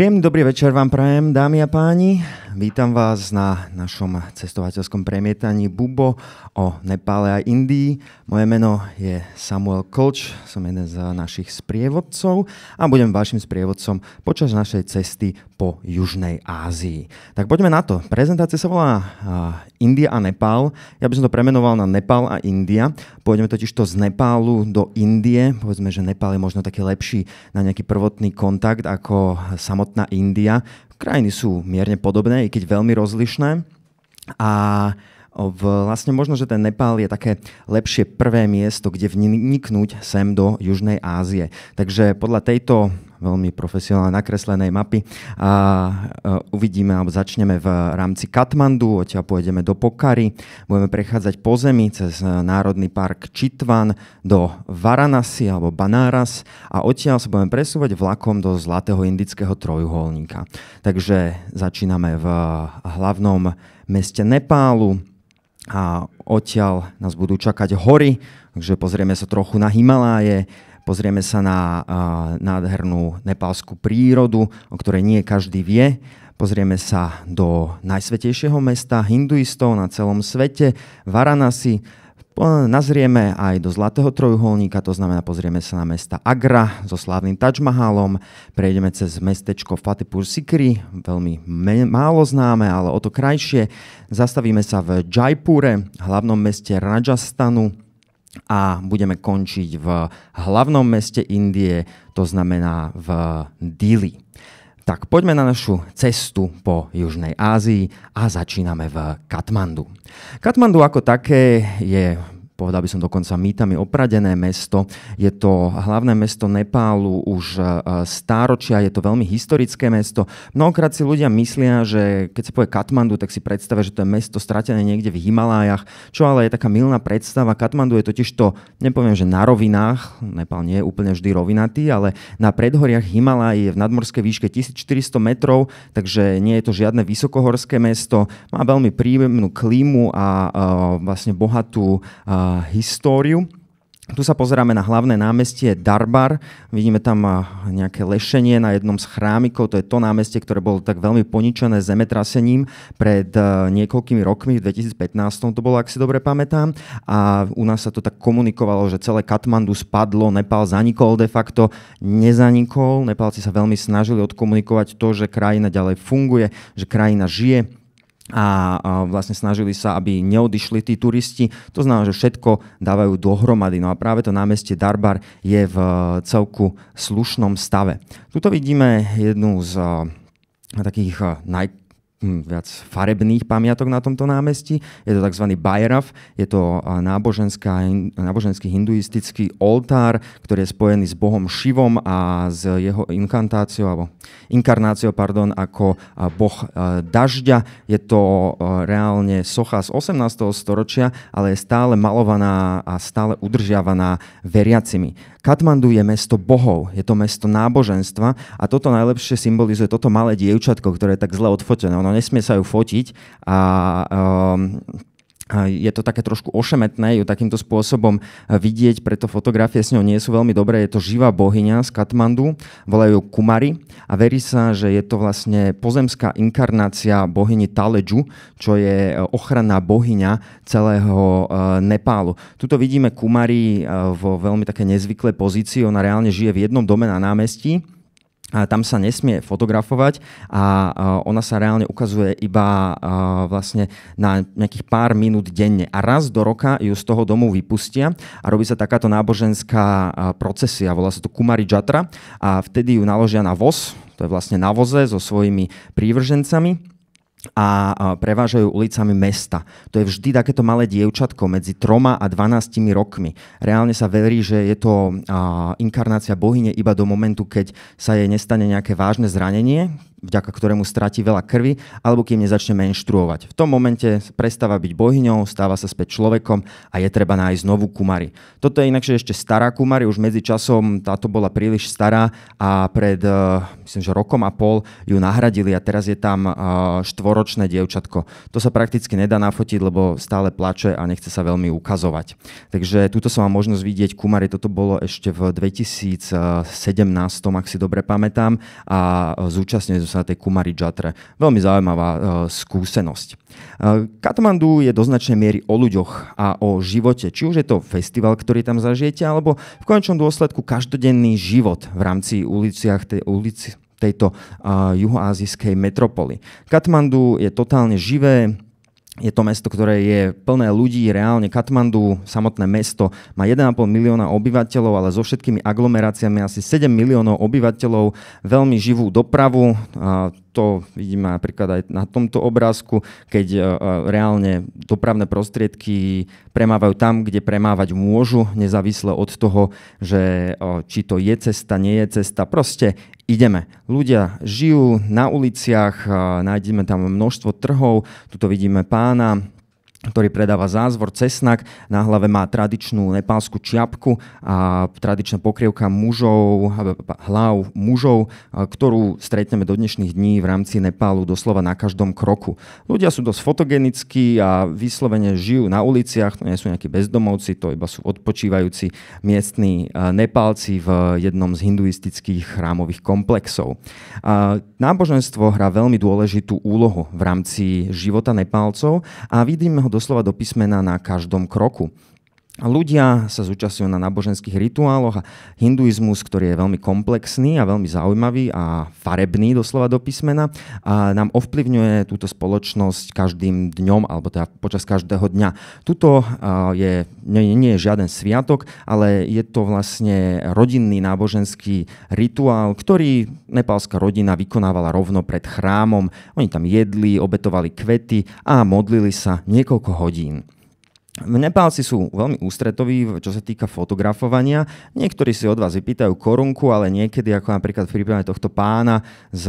Príjemný dobrý večer vám prajem, dámy a páni. Vítam vás na našom cestovateľskom premietaní Bubo o Nepále a Indii. Moje meno je Samuel Kolč, som jeden z našich sprievodcov a budem vašim sprievodcom počas našej cesty po Južnej Ázii. Tak poďme na to. Prezentácia sa volá India a Nepál. Ja by som to premenoval na Nepál a India. Pôjdeme totiž to z Nepálu do Indie. Povedzme, že Nepál je možno taký lepší na nejaký prvotný kontakt ako samotná India, Krajiny sú mierne podobné, i keď veľmi rozlišné. A Vlastne možno, že ten Nepál je také lepšie prvé miesto, kde vniknúť sem do Južnej Ázie. Takže podľa tejto veľmi profesionálne nakreslenej mapy. A e, uvidíme, alebo začneme v rámci Katmandu, odtiaľ pôjdeme do Pokary, budeme prechádzať po zemi cez e, Národný park Čitvan do Varanasi alebo Banáras a odtiaľ sa budeme presúvať vlakom do Zlatého indického trojuholníka. Takže začíname v e, hlavnom meste Nepálu, a odtiaľ nás budú čakať hory, takže pozrieme sa trochu na Himaláje, pozrieme sa na nádhernú nepálskú prírodu, o ktorej nie každý vie, Pozrieme sa do najsvetejšieho mesta hinduistov na celom svete, Varanasi. Nazrieme aj do Zlatého trojuholníka, to znamená pozrieme sa na mesta Agra so slávnym Taj Mahalom, prejdeme cez mestečko Fatipur Sikri, veľmi málo známe, ale o to krajšie. Zastavíme sa v Jaipure, hlavnom meste Rajasthanu, a budeme končiť v hlavnom meste Indie, to znamená v Dili. Tak poďme na našu cestu po Južnej Ázii a začíname v Katmandu. Katmandu ako také je povedal by som dokonca mýtami opradené mesto. Je to hlavné mesto Nepálu už e, stáročia, je to veľmi historické mesto. Mnohokrát si ľudia myslia, že keď sa povie Katmandu, tak si predstavia, že to je mesto stratené niekde v Himalájach, čo ale je taká milná predstava. Katmandu je totiž to, nepoviem, že na rovinách, nepál nie je úplne vždy rovinatý, ale na predhoriach Himalaj je v nadmorskej výške 1400 metrov, takže nie je to žiadne vysokohorské mesto. Má veľmi príjemnú klímu a uh, vlastne bohatú uh, históriu. Tu sa pozeráme na hlavné námestie Darbar. Vidíme tam nejaké lešenie na jednom z chrámikov. To je to námestie, ktoré bolo tak veľmi poničené zemetrasením pred e, niekoľkými rokmi. V 2015 to bolo, ak si dobre pamätám. A u nás sa to tak komunikovalo, že celé Katmandu spadlo, Nepal zanikol de facto. Nezanikol. Nepálci sa veľmi snažili odkomunikovať to, že krajina ďalej funguje, že krajina žije a, vlastne snažili sa, aby neodišli tí turisti. To znamená, že všetko dávajú dohromady. No a práve to námestie Darbar je v e, celku slušnom stave. Tuto vidíme jednu z e, takých e, naj, Hm, viac farebných pamiatok na tomto námestí. Je to tzv. Bajrav, je to náboženský hinduistický oltár, ktorý je spojený s bohom Šivom a s jeho inkantáciou, alebo inkarnáciou, pardon, ako boh dažďa. Je to reálne socha z 18. storočia, ale je stále malovaná a stále udržiavaná veriacimi. Katmandu je mesto bohov, je to mesto náboženstva a toto najlepšie symbolizuje toto malé dievčatko, ktoré je tak zle odfotené. Ono nesmie sa ju fotiť a um, je to také trošku ošemetné ju takýmto spôsobom eh, vidieť, preto fotografie s ňou nie sú veľmi dobré. Je to živá bohyňa z Katmandu, volajú Kumari a verí sa, že je to vlastne pozemská inkarnácia bohyni Taleju, čo je eh, ochranná bohyňa celého eh, Nepálu. Tuto vidíme Kumari vo veľmi také nezvyklé pozícii. Ona reálne žije v jednom dome na námestí a tam sa nesmie fotografovať a ona sa reálne ukazuje iba vlastne na nejakých pár minút denne. A raz do roka ju z toho domu vypustia a robí sa takáto náboženská procesia, volá sa to Kumari Jatra a vtedy ju naložia na voz, to je vlastne na voze so svojimi prívržencami a prevážajú ulicami mesta. To je vždy takéto malé dievčatko medzi troma a 12 rokmi. Reálne sa verí, že je to inkarnácia bohyne iba do momentu, keď sa jej nestane nejaké vážne zranenie, vďaka ktorému stráti veľa krvi, alebo kým nezačne menštruovať. V tom momente prestáva byť bohyňou, stáva sa späť človekom a je treba nájsť novú kumari. Toto je inakšie ešte stará kumari, už medzi časom táto bola príliš stará a pred, eh, myslím, že rokom a pol ju nahradili a teraz je tam eh, štvoročné dievčatko. To sa prakticky nedá nafotiť, lebo stále plače a nechce sa veľmi ukazovať. Takže túto som mám možnosť vidieť kumari, toto bolo ešte v 2017, ak si dobre pamätám, a zúčastňujem sa na tej Kumari Jatre. Veľmi zaujímavá e, skúsenosť. E, Katmandu je do značnej miery o ľuďoch a o živote. Či už je to festival, ktorý tam zažijete, alebo v končnom dôsledku každodenný život v rámci uliciach tej ulici tejto uh, juhoazijskej metropoly. Katmandu je totálne živé, je to mesto, ktoré je plné ľudí, reálne Katmandu, samotné mesto, má 1,5 milióna obyvateľov, ale so všetkými aglomeráciami asi 7 miliónov obyvateľov, veľmi živú dopravu, to vidíme napríklad aj na tomto obrázku, keď e, e, reálne dopravné prostriedky premávajú tam, kde premávať môžu, nezávisle od toho, že e, či to je cesta, nie je cesta. Proste ideme. Ľudia žijú na uliciach, nájdeme tam množstvo trhov, tuto vidíme pána, ktorý predáva zázvor cesnak. Na hlave má tradičnú nepálsku čiapku a tradičná pokrievka mužov, hlav mužov, ktorú stretneme do dnešných dní v rámci Nepálu doslova na každom kroku. Ľudia sú dosť fotogenickí a vyslovene žijú na uliciach, to nie sú nejakí bezdomovci, to iba sú odpočívajúci miestni Nepálci v jednom z hinduistických chrámových komplexov. Náboženstvo hrá veľmi dôležitú úlohu v rámci života Nepálcov a vidíme ho doslova do písmena na každom kroku ľudia sa zúčastňujú na náboženských rituáloch a hinduizmus, ktorý je veľmi komplexný a veľmi zaujímavý a farebný doslova do písmena, a nám ovplyvňuje túto spoločnosť každým dňom alebo teda počas každého dňa. Tuto je, nie, nie je žiaden sviatok, ale je to vlastne rodinný náboženský rituál, ktorý nepalská rodina vykonávala rovno pred chrámom. Oni tam jedli, obetovali kvety a modlili sa niekoľko hodín. Nepálci sú veľmi ústretoví, čo sa týka fotografovania. Niektorí si od vás vypýtajú korunku, ale niekedy, ako napríklad v prípade tohto pána s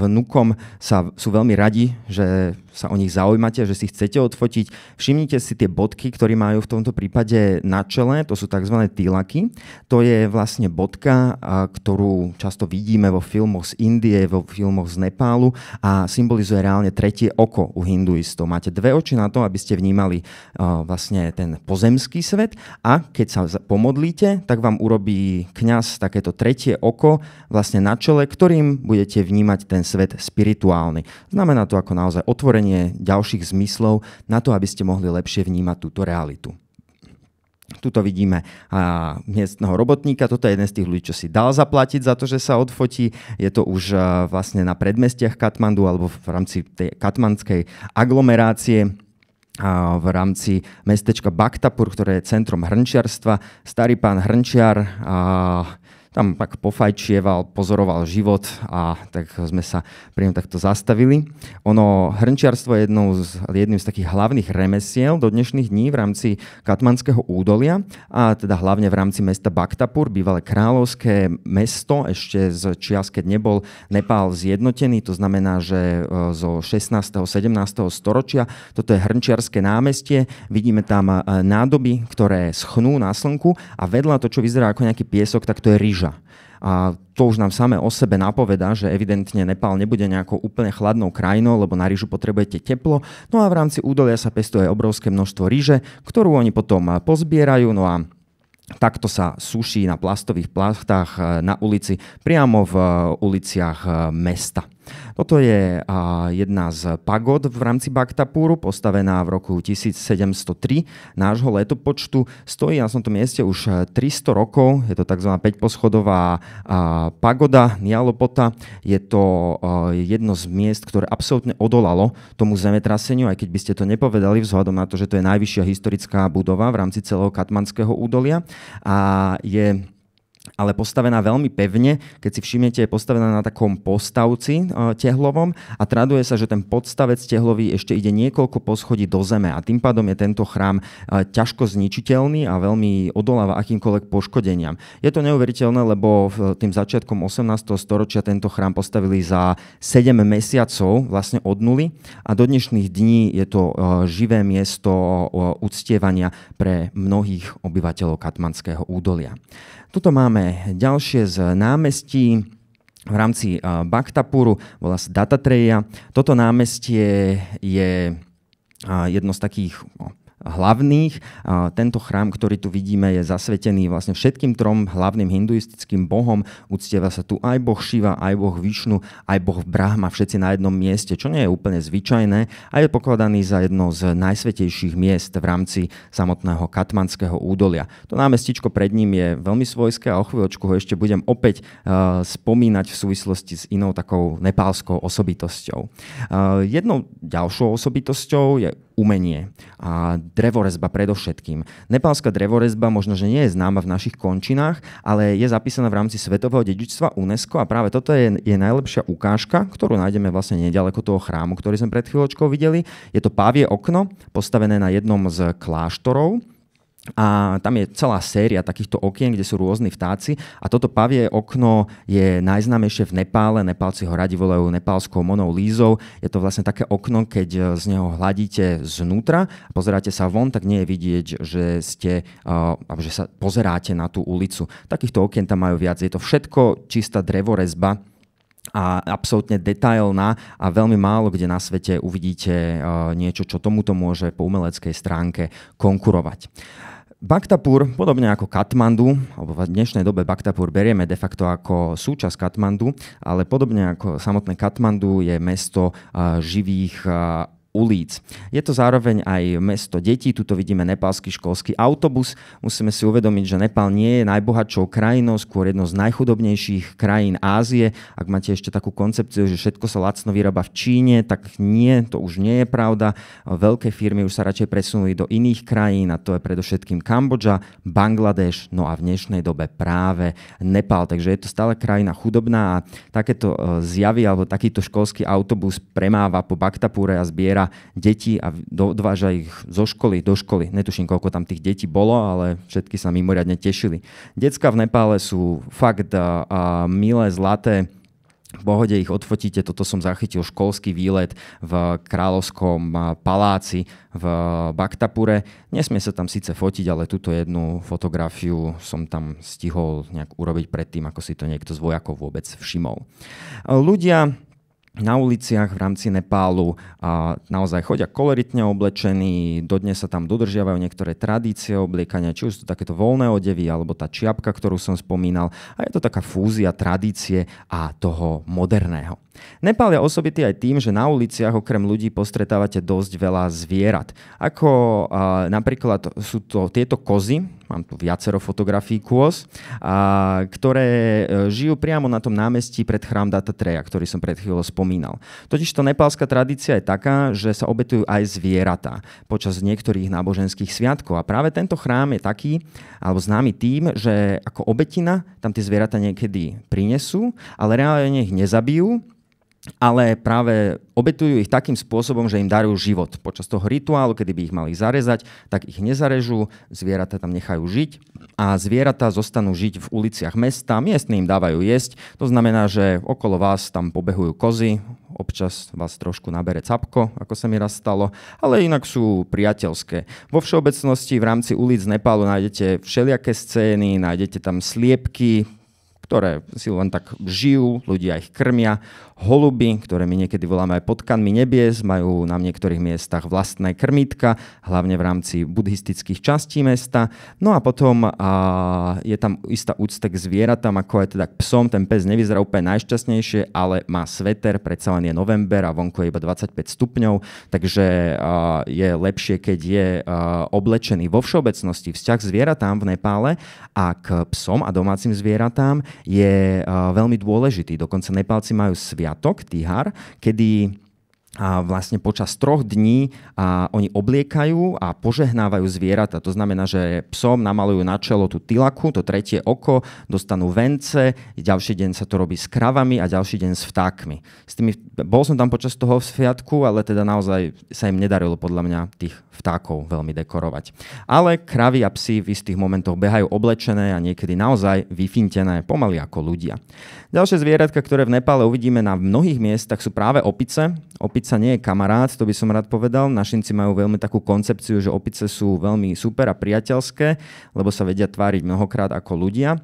vnukom, sa, sú veľmi radi, že sa o nich zaujímate, že si chcete odfotiť, všimnite si tie bodky, ktoré majú v tomto prípade na čele, to sú tzv. tilaky To je vlastne bodka, ktorú často vidíme vo filmoch z Indie, vo filmoch z Nepálu a symbolizuje reálne tretie oko u hinduistov. Máte dve oči na to, aby ste vnímali vlastne ten pozemský svet a keď sa pomodlíte, tak vám urobí kňaz takéto tretie oko vlastne na čele, ktorým budete vnímať ten svet spirituálny. Znamená to ako naozaj otvorenie otvorenie ďalších zmyslov na to, aby ste mohli lepšie vnímať túto realitu. Tuto vidíme a, miestného robotníka, toto je jeden z tých ľudí, čo si dal zaplatiť za to, že sa odfotí. Je to už a, vlastne na predmestiach Katmandu alebo v rámci tej katmanskej aglomerácie v rámci mestečka Baktapur, ktoré je centrom hrnčiarstva. Starý pán hrnčiar a, tam tak pofajčieval, pozoroval život a tak sme sa pri ňom takto zastavili. Ono, hrnčiarstvo je jednou z, jedným z takých hlavných remesiel do dnešných dní v rámci Katmanského údolia a teda hlavne v rámci mesta Baktapur, bývalé kráľovské mesto, ešte z čias, keď nebol Nepál zjednotený, to znamená, že e, zo 16. 17. storočia, toto je hrnčiarské námestie, vidíme tam e, nádoby, ktoré schnú na slnku a vedľa to, čo vyzerá ako nejaký piesok, tak to je rýž lyža. A to už nám samé o sebe napoveda, že evidentne Nepál nebude nejakou úplne chladnou krajinou, lebo na rýžu potrebujete teplo. No a v rámci údolia sa pestuje obrovské množstvo rýže, ktorú oni potom pozbierajú. No a Takto sa suší na plastových plachtách eh, na ulici, priamo v eh, uliciach eh, mesta. Toto je jedna z pagod v rámci Baktapúru, postavená v roku 1703 nášho letopočtu. Stojí na tomto mieste už 300 e, rokov, je to tzv. 5-poschodová pagoda Nialopota. Je to e, jedno z miest, ktoré absolútne odolalo tomu zemetraseniu, aj keď by ste to nepovedali vzhľadom na to, že to je najvyššia historická budova v rámci celého Katmanského údolia a je ale postavená veľmi pevne. Keď si všimnete, je postavená na takom postavci e, tehlovom a traduje sa, že ten podstavec tehlový ešte ide niekoľko poschodí do zeme a tým pádom je tento chrám e, ťažko zničiteľný a veľmi odoláva akýmkoľvek poškodeniam. Je to neuveriteľné, lebo tým začiatkom 18. storočia tento chrám postavili za 7 mesiacov vlastne od nuly a do dnešných dní je to e, živé miesto e, uctievania pre mnohých obyvateľov Katmanského údolia. Tuto máme ďalšie z námestí v rámci Baktapuru, volá sa Datatreja. Toto námestie je jedno z takých no, hlavných. A tento chrám, ktorý tu vidíme, je zasvetený vlastne všetkým trom hlavným hinduistickým bohom. Uctieva sa tu aj boh Šiva, aj boh Višnu, aj boh Brahma, všetci na jednom mieste, čo nie je úplne zvyčajné a je pokladaný za jedno z najsvetejších miest v rámci samotného Katmanského údolia. To námestičko pred ním je veľmi svojské a o chvíľočku ho ešte budem opäť uh, spomínať v súvislosti s inou takou nepálskou osobitosťou. Uh, jednou ďalšou osobitosťou je umenie a drevorezba predovšetkým. Nepalská drevorezba možno, že nie je známa v našich končinách, ale je zapísaná v rámci Svetového dedičstva UNESCO a práve toto je, je najlepšia ukážka, ktorú nájdeme vlastne nedaleko toho chrámu, ktorý sme pred chvíľočkou videli. Je to pávie okno, postavené na jednom z kláštorov, a tam je celá séria takýchto okien, kde sú rôzni vtáci a toto pavie okno je najznámejšie v Nepále, Nepálci ho radi volajú nepálskou monou lízou. Je to vlastne také okno, keď e, z neho hladíte znútra a pozeráte sa von, tak nie je vidieť, že, ste, uh, že sa pozeráte na tú ulicu. Takýchto okien tam majú viac. Je to všetko čistá drevorezba, a absolútne detailná a veľmi málo kde na svete uvidíte eh, niečo, čo tomuto môže po umeleckej stránke konkurovať. Baktapur, podobne ako Katmandu, alebo v dnešnej dobe Baktapur berieme de facto ako súčasť Katmandu, ale podobne ako samotné Katmandu je mesto eh, živých eh, ulic. Je to zároveň aj mesto detí, tuto vidíme nepálsky školský autobus. Musíme si uvedomiť, že Nepál nie je najbohatšou krajinou, skôr jedno z najchudobnejších krajín Ázie. Ak máte ešte takú koncepciu, že všetko sa lacno vyrába v Číne, tak nie, to už nie je pravda. Veľké firmy už sa radšej presunuli do iných krajín a to je predovšetkým Kambodža, Bangladeš, no a v dnešnej dobe práve Nepál. Takže je to stále krajina chudobná a takéto e, zjavy alebo takýto školský autobus premáva po Baktapúre a zbiera zbiera deti a dováža ich zo školy do školy. Netuším, koľko tam tých detí bolo, ale všetky sa mimoriadne tešili. Decka v Nepále sú fakt a, a milé, zlaté, v pohode ich odfotíte, toto som zachytil školský výlet v kráľovskom paláci v Baktapure. Nesmie sa tam síce fotiť, ale túto jednu fotografiu som tam stihol nejak urobiť predtým, ako si to niekto z vojakov vôbec všimol. Ľudia na uliciach v rámci Nepálu a naozaj chodia koloritne oblečení, dodnes sa tam dodržiavajú niektoré tradície obliekania, či už sú to takéto voľné odevy, alebo tá čiapka, ktorú som spomínal. A je to taká fúzia tradície a toho moderného. Nepál je osobitý aj tým, že na uliciach okrem ľudí postretávate dosť veľa zvierat. Ako uh, napríklad sú to tieto kozy, mám tu viacero fotografií kôz, a, ktoré e, žijú priamo na tom námestí pred chrám Datatreja, ktorý som pred chvíľou spomínal. Totiž tá nepálska tradícia je taká, že sa obetujú aj zvieratá počas niektorých náboženských sviatkov. A práve tento chrám je taký, alebo známy tým, že ako obetina tam tie zvieratá niekedy prinesú, ale reálne ich nezabijú, ale práve obetujú ich takým spôsobom, že im darujú život. Počas toho rituálu, kedy by ich mali zarezať, tak ich nezarežú, zvieratá tam nechajú žiť a zvieratá zostanú žiť v uliciach mesta, miestni im dávajú jesť, to znamená, že okolo vás tam pobehujú kozy, občas vás trošku nabere capko, ako sa mi raz stalo, ale inak sú priateľské. Vo všeobecnosti v rámci ulic Nepálu nájdete všelijaké scény, nájdete tam sliepky, ktoré si len tak žijú, ľudia ich krmia, Holuby, ktoré my niekedy voláme aj potkanmi nebies, majú na niektorých miestach vlastné krmítka, hlavne v rámci buddhistických častí mesta. No a potom a, je tam istá úcta k zvieratám, ako aj teda k psom. Ten pes nevyzerá úplne najšťastnejšie, ale má sveter, predsa len je november a vonku je iba 25 stupňov, takže a, je lepšie, keď je a, oblečený vo všeobecnosti. Vzťah k zvieratám v Nepále a k psom a domácim zvieratám je a, veľmi dôležitý. Dokonca Nepálci majú sviat sviatok, Tihar, kedy a vlastne počas troch dní a oni obliekajú a požehnávajú zvieratá. To znamená, že psom namalujú na čelo tú tilaku, to tretie oko, dostanú vence, ďalší deň sa to robí s kravami a ďalší deň s vtákmi. S tými, bol som tam počas toho sviatku, ale teda naozaj sa im nedarilo podľa mňa tých vtákov veľmi dekorovať. Ale kravy a psy v istých momentoch behajú oblečené a niekedy naozaj vyfintené, pomaly ako ľudia. Ďalšie zvieratka, ktoré v Nepále uvidíme na mnohých miestach, sú práve opice. Opica nie je kamarát, to by som rád povedal. Našinci majú veľmi takú koncepciu, že opice sú veľmi super a priateľské, lebo sa vedia tváriť mnohokrát ako ľudia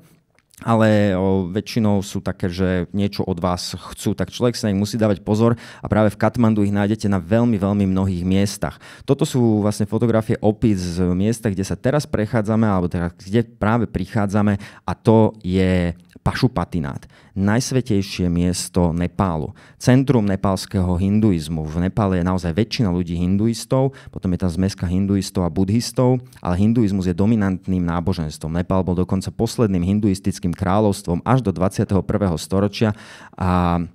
ale o, väčšinou sú také, že niečo od vás chcú, tak človek sa na nich musí dávať pozor a práve v Katmandu ich nájdete na veľmi, veľmi mnohých miestach. Toto sú vlastne fotografie opis z miesta, kde sa teraz prechádzame, alebo teda, kde práve prichádzame a to je Pašupatinát, najsvetejšie miesto Nepálu, centrum nepálskeho hinduizmu. V Nepále je naozaj väčšina ľudí hinduistov, potom je tam zmeska hinduistov a buddhistov, ale hinduizmus je dominantným náboženstvom. Nepál bol dokonca posledným hinduistickým kráľovstvom až do 21. storočia a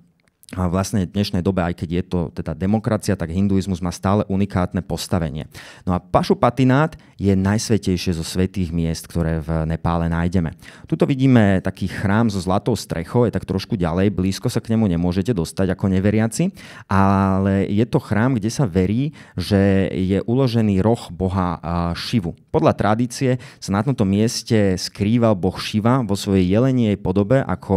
a vlastne v dnešnej dobe, aj keď je to teda demokracia, tak hinduizmus má stále unikátne postavenie. No a Pašupatinát je najsvetejšie zo svetých miest, ktoré v Nepále nájdeme. Tuto vidíme taký chrám so zlatou strechou, je tak trošku ďalej, blízko sa k nemu nemôžete dostať ako neveriaci, ale je to chrám, kde sa verí, že je uložený roh boha Šivu. Podľa tradície sa na tomto mieste skrýval boh Šiva vo svojej jelenej podobe ako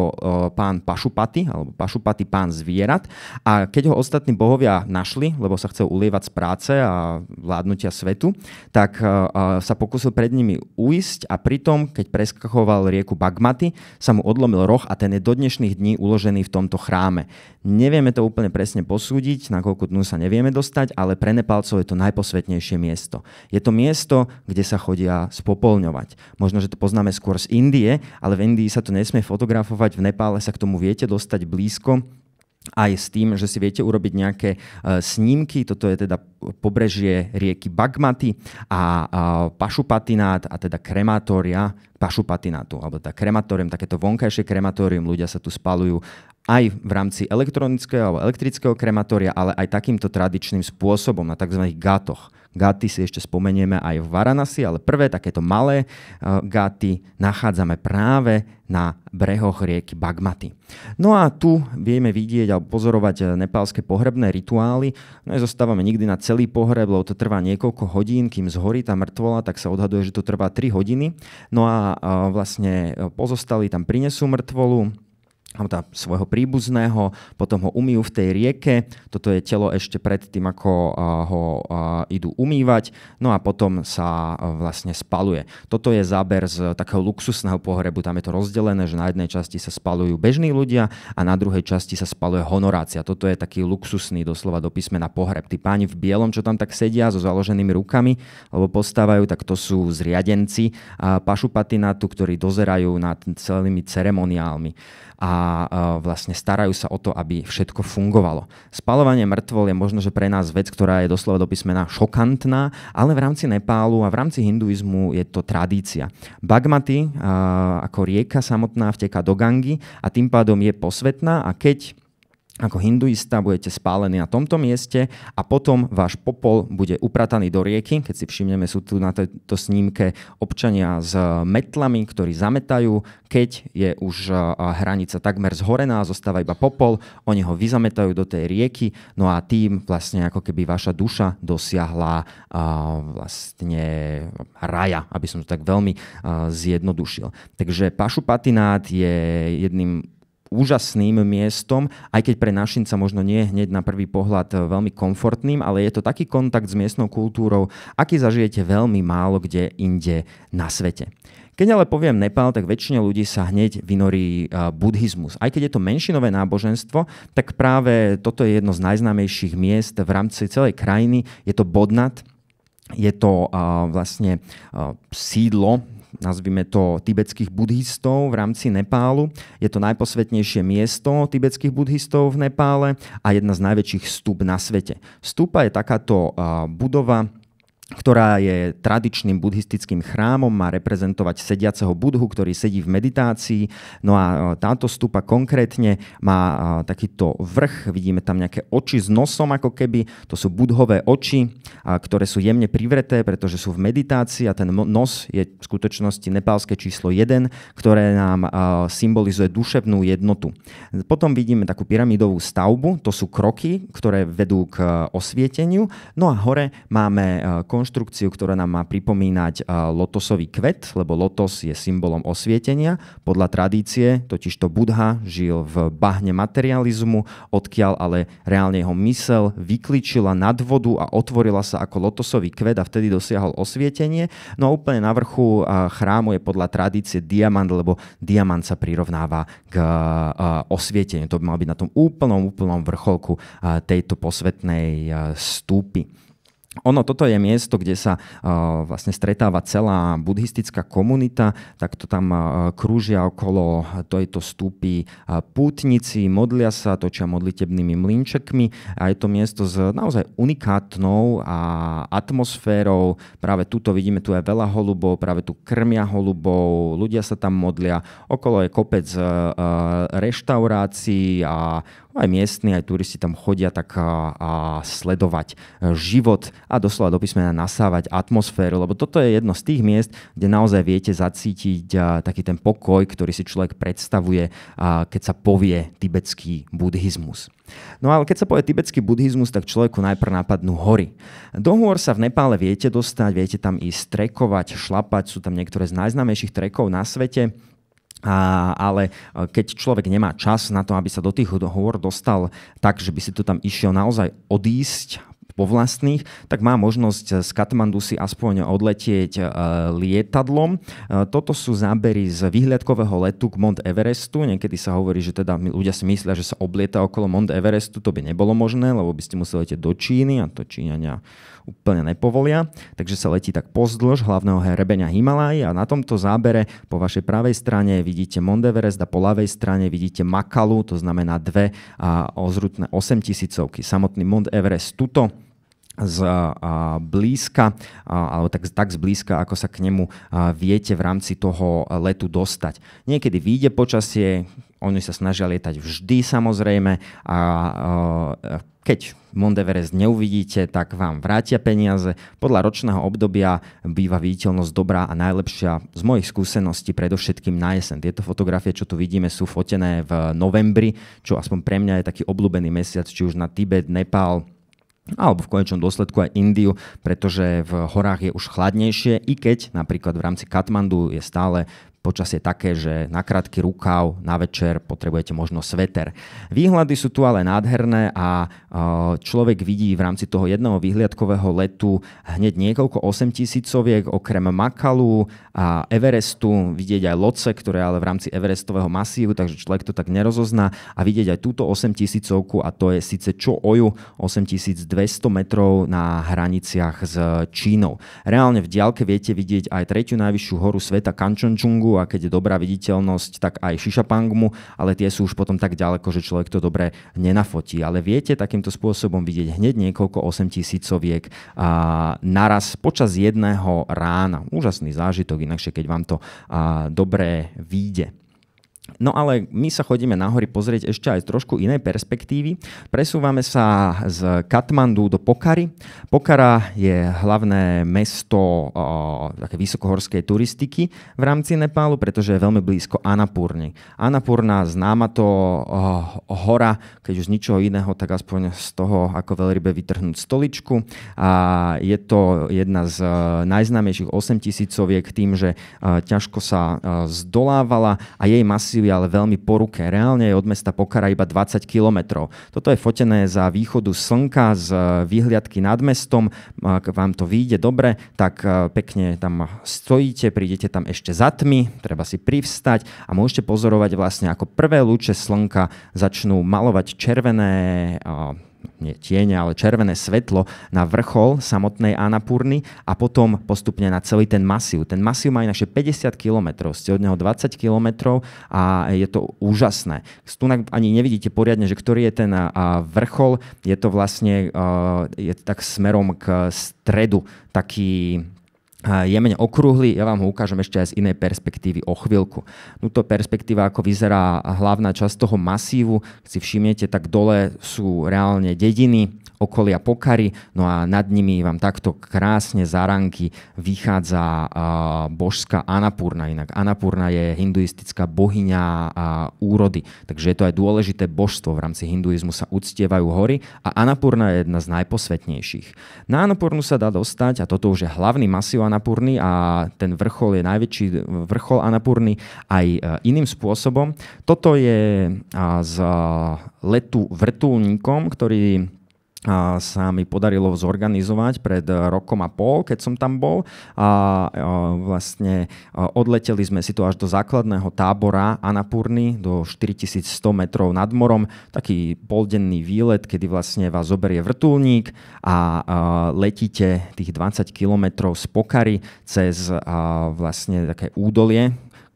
pán Pašupati, alebo Pašupati pán z zvierat. A keď ho ostatní bohovia našli, lebo sa chcel ulievať z práce a vládnutia svetu, tak e, e, sa pokusil pred nimi uísť a pritom, keď preskakoval rieku Bagmaty, sa mu odlomil roh a ten je do dnešných dní uložený v tomto chráme. Nevieme to úplne presne posúdiť, na koľko dnu sa nevieme dostať, ale pre Nepálcov je to najposvetnejšie miesto. Je to miesto, kde sa chodia spopolňovať. Možno, že to poznáme skôr z Indie, ale v Indii sa to nesmie fotografovať, v Nepále sa k tomu viete dostať blízko aj s tým, že si viete urobiť nejaké e, snímky. Toto je teda pobrežie rieky Bagmaty a Pašupatinát a teda krematória, pašupatinátu, alebo tá krematórium, takéto vonkajšie krematórium, ľudia sa tu spalujú aj v rámci elektronického alebo elektrického krematória, ale aj takýmto tradičným spôsobom na tzv. gatoch. Gaty si ešte spomenieme aj v Varanasi, ale prvé takéto malé uh, gaty nachádzame práve na brehoch rieky Bagmaty. No a tu vieme vidieť alebo pozorovať e, nepálske pohrebné rituály. No zostávame nikdy na celý pohreb, lebo to trvá niekoľko hodín, kým zhorí tá mŕtvola, tak sa odhaduje, že to trvá 3 hodiny. No a a vlastne e, pozostali tam prinesú mŕtvolu tá svojho príbuzného, potom ho umýjú v tej rieke, toto je telo ešte pred tým, ako ho idú umývať, no a potom sa vlastne spaluje. Toto je záber z takého luxusného pohrebu, tam je to rozdelené, že na jednej časti sa spalujú bežní ľudia a na druhej časti sa spaluje honorácia. Toto je taký luxusný doslova do písmena pohreb. Tí páni v bielom, čo tam tak sedia so založenými rukami alebo postávajú, tak to sú zriadenci pašupatinatu, ktorí dozerajú nad celými ceremoniálmi a e, vlastne starajú sa o to, aby všetko fungovalo. Spalovanie mŕtvol je možno, že pre nás vec, ktorá je doslova do písmena šokantná, ale v rámci Nepálu a v rámci hinduizmu je to tradícia. Bagmaty e, ako rieka samotná vteká do Gangy a tým pádom je posvetná a keď ako hinduista budete spálení na tomto mieste a potom váš popol bude uprataný do rieky. Keď si všimneme, sú tu na tejto snímke občania s eh, metlami, ktorí zametajú. Keď je už eh, hranica takmer zhorená, zostáva iba popol, oni ho vyzametajú do tej rieky, no a tým vlastne ako keby vaša duša dosiahla eh, vlastne raja, aby som to tak veľmi zjednodušil. Takže Pašupatinát je jedným úžasným miestom, aj keď pre našinca možno nie je hneď na prvý pohľad eh, veľmi komfortným, ale je to taký kontakt s miestnou kultúrou, aký zažijete veľmi málo kde inde na svete. Keď ale poviem Nepal, tak väčšine ľudí sa hneď vynorí eh, buddhizmus. Aj keď je to menšinové náboženstvo, tak práve toto je jedno z najznámejších miest v rámci celej krajiny. Je to Bodnat, je to uh, vlastne uh, sídlo nazvime to, tibetských buddhistov v rámci Nepálu. Je to najposvetnejšie miesto tibetských buddhistov v Nepále a jedna z najväčších stup na svete. Stupa je takáto budova, ktorá je tradičným buddhistickým chrámom, má reprezentovať sediaceho budhu, ktorý sedí v meditácii. No a e, táto stupa konkrétne má e, takýto vrch, vidíme tam nejaké oči s nosom ako keby, to sú budhové oči, e, ktoré sú jemne privreté, pretože sú v meditácii a ten nos je v skutočnosti nepálske číslo 1, ktoré nám symbolizuje duševnú jednotu. Potom vidíme takú pyramidovú stavbu, to sú kroky, ktoré vedú k osvieteniu. No a hore máme konštrukciu, ktorá nám má pripomínať lotosový kvet, lebo lotos je symbolom osvietenia. Podľa tradície totiž to Budha žil v bahne materializmu, odkiaľ ale reálne jeho mysel vykličila nad vodu a otvorila sa ako lotosový kvet a vtedy dosiahol osvietenie. No a úplne na vrchu chrámu je podľa tradície diamant, lebo diamant sa prirovnáva k osvieteniu. To by mal byť na tom úplnom, úplnom vrcholku tejto posvetnej stúpy ono, toto je miesto, kde sa uh, vlastne stretáva celá buddhistická komunita, takto tam uh, krúžia okolo tejto stúpy uh, eh, pútnici, modlia sa, točia modlitebnými mlinčekmi a je to miesto s naozaj unikátnou a atmosférou. Práve tuto vidíme, tu je veľa holubov, práve tu krmia holubov, ľudia sa tam modlia, okolo je kopec uh, reštaurácií a aj miestni, aj turisti tam chodia tak a, a sledovať e, život a doslova do písmena nasávať atmosféru, lebo toto je jedno z tých miest, kde naozaj viete zacítiť a, e, taký ten pokoj, ktorý si človek predstavuje, a, e, keď sa povie tibetský buddhizmus. No ale keď sa povie tibetský buddhizmus, tak človeku najprv napadnú hory. Do hôr sa v Nepále viete dostať, viete tam ísť trekovať, šlapať, sú tam niektoré z najznámejších trekov na svete. A, ale e, keď človek nemá čas na to, aby sa do tých hôr dostal tak, že by si to tam išiel naozaj odísť, po vlastných, tak má možnosť z Katmandu si aspoň odletieť e, lietadlom. E, toto sú zábery z výhľadkového letu k Mont Everestu. Niekedy sa hovorí, že teda ľudia si myslia, že sa oblieta okolo Mont Everestu. To by nebolo možné, lebo by ste museli letieť do Číny a to Číňania úplne nepovolia. Takže sa letí tak pozdĺž hlavného hrebenia Himalaj a na tomto zábere po vašej pravej strane vidíte Mont Everest a po ľavej strane vidíte Makalu, to znamená dve a ozrutné 8 tisícovky. Samotný Mont Everest tuto z blízka, alebo tak, tak zblízka, ako sa k nemu viete v rámci toho letu dostať. Niekedy vyjde počasie, oni sa snažia lietať vždy samozrejme a keď Mondeverest neuvidíte, tak vám vrátia peniaze. Podľa ročného obdobia býva viditeľnosť dobrá a najlepšia z mojich skúseností predovšetkým na jesen. Tieto fotografie, čo tu vidíme, sú fotené v novembri, čo aspoň pre mňa je taký obľúbený mesiac, či už na Tibet, Nepal alebo v konečnom dôsledku aj Indiu, pretože v horách je už chladnejšie, i keď napríklad v rámci Katmandu je stále počasie také, že na krátky rukav, na večer potrebujete možno sveter. Výhľady sú tu ale nádherné a človek vidí v rámci toho jedného výhliadkového letu hneď niekoľko 8 tisícoviek, okrem Makalu a Everestu, vidieť aj loce, ktoré ale v rámci Everestového masívu, takže človek to tak nerozozná a vidieť aj túto 8 tisícovku a to je síce čo oju 8200 metrov na hraniciach s Čínou. Reálne v diálke viete vidieť aj tretiu najvyššiu horu sveta Kančončungu a keď je dobrá viditeľnosť, tak aj šišapangmu, ale tie sú už potom tak ďaleko, že človek to dobre nenafotí. Ale viete takýmto spôsobom vidieť hneď niekoľko 8 tisícoviek a naraz počas jedného rána. Úžasný zážitok, inakšie keď vám to a, dobré výjde. No ale my sa chodíme nahory pozrieť ešte aj z trošku inej perspektívy. Presúvame sa z Katmandu do Pokary. Pokara je hlavné mesto uh, také vysokohorskej turistiky v rámci Nepálu, pretože je veľmi blízko Anapurny. Anapurna, známa to uh, hora, keď už z ničoho iného, tak aspoň z toho, ako veľrybe vytrhnúť stoličku. A je to jedna z e, najznámejších 8 tisícoviek tým, že uh, ťažko sa uh, zdolávala a jej masy úsilí, ale veľmi poruke. Reálne je od mesta Pokara iba 20 kilometrov. Toto je fotené za východu slnka z e, výhliadky nad mestom. Ak vám to vyjde dobre, tak e, pekne tam stojíte, prídete tam ešte za tmy, treba si privstať a môžete pozorovať vlastne ako prvé lúče slnka začnú malovať červené e, nie tieňa, ale červené svetlo na vrchol samotnej Anapurny a potom postupne na celý ten masív. Ten masív má naše 50 km, ste od neho 20 km a je to úžasné. Tu ani nevidíte poriadne, že ktorý je ten vrchol, je to vlastne je tak smerom k stredu taký je menej okrúhly, ja vám ho ukážem ešte aj z inej perspektívy o chvíľku. Tuto no perspektíva, ako vyzerá hlavná časť toho masívu, keď si všimnete, tak dole sú reálne dediny, okolia Pokary. No a nad nimi vám takto krásne za ranky vychádza božská Anapurna. Inak Anapurna je hinduistická bohyňa úrody. Takže je to aj dôležité božstvo. V rámci hinduizmu sa uctievajú hory a Anapurna je jedna z najposvetnejších. Na Anapurnu sa dá dostať a toto už je hlavný masív Anapurny a ten vrchol je najväčší vrchol Anapurny aj e, iným spôsobom. Toto je z letu vrtulníkom, ktorý sa mi podarilo zorganizovať pred rokom a pol, keď som tam bol a vlastne odleteli sme si to až do základného tábora Anapurny do 4100 metrov nad morom, taký poldenný výlet, kedy vlastne vás zoberie vrtulník a letíte tých 20 kilometrov z Pokary cez vlastne také údolie,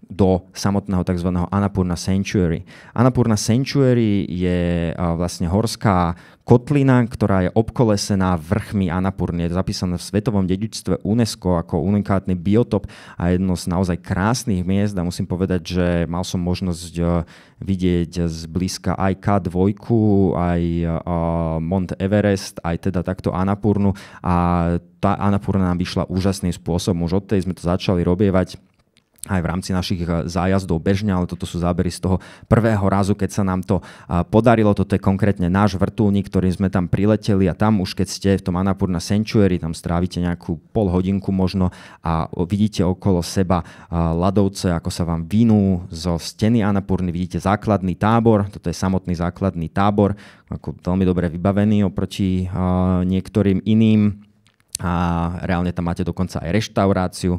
do samotného tzv. Annapurna Sanctuary. Anapurna Sanctuary je vlastne horská Kotlina, ktorá je obkolesená vrchmi Anapurne, je zapísaná v Svetovom dedičstve UNESCO ako unikátny biotop a jedno z naozaj krásnych miest a musím povedať, že mal som možnosť eh, vidieť zblízka aj K2, aj eh, Mont Everest, aj teda takto Anapurnu a tá Anapurna nám vyšla úžasným spôsobom. Už od tej sme to začali robievať aj v rámci našich eh, zájazdov bežne, ale toto sú zábery z toho prvého razu, keď sa nám to eh, podarilo. Toto je konkrétne náš vrtulník, ktorým sme tam prileteli a tam už keď ste v tom Anapurna Sanctuary, tam strávite nejakú pol hodinku možno a vidíte okolo seba eh, ľadovce, ako sa vám vinú zo steny Anapurny, vidíte základný tábor, toto je samotný základný tábor, ako veľmi dobre vybavený oproti niektorým iným a reálne tam máte dokonca aj reštauráciu,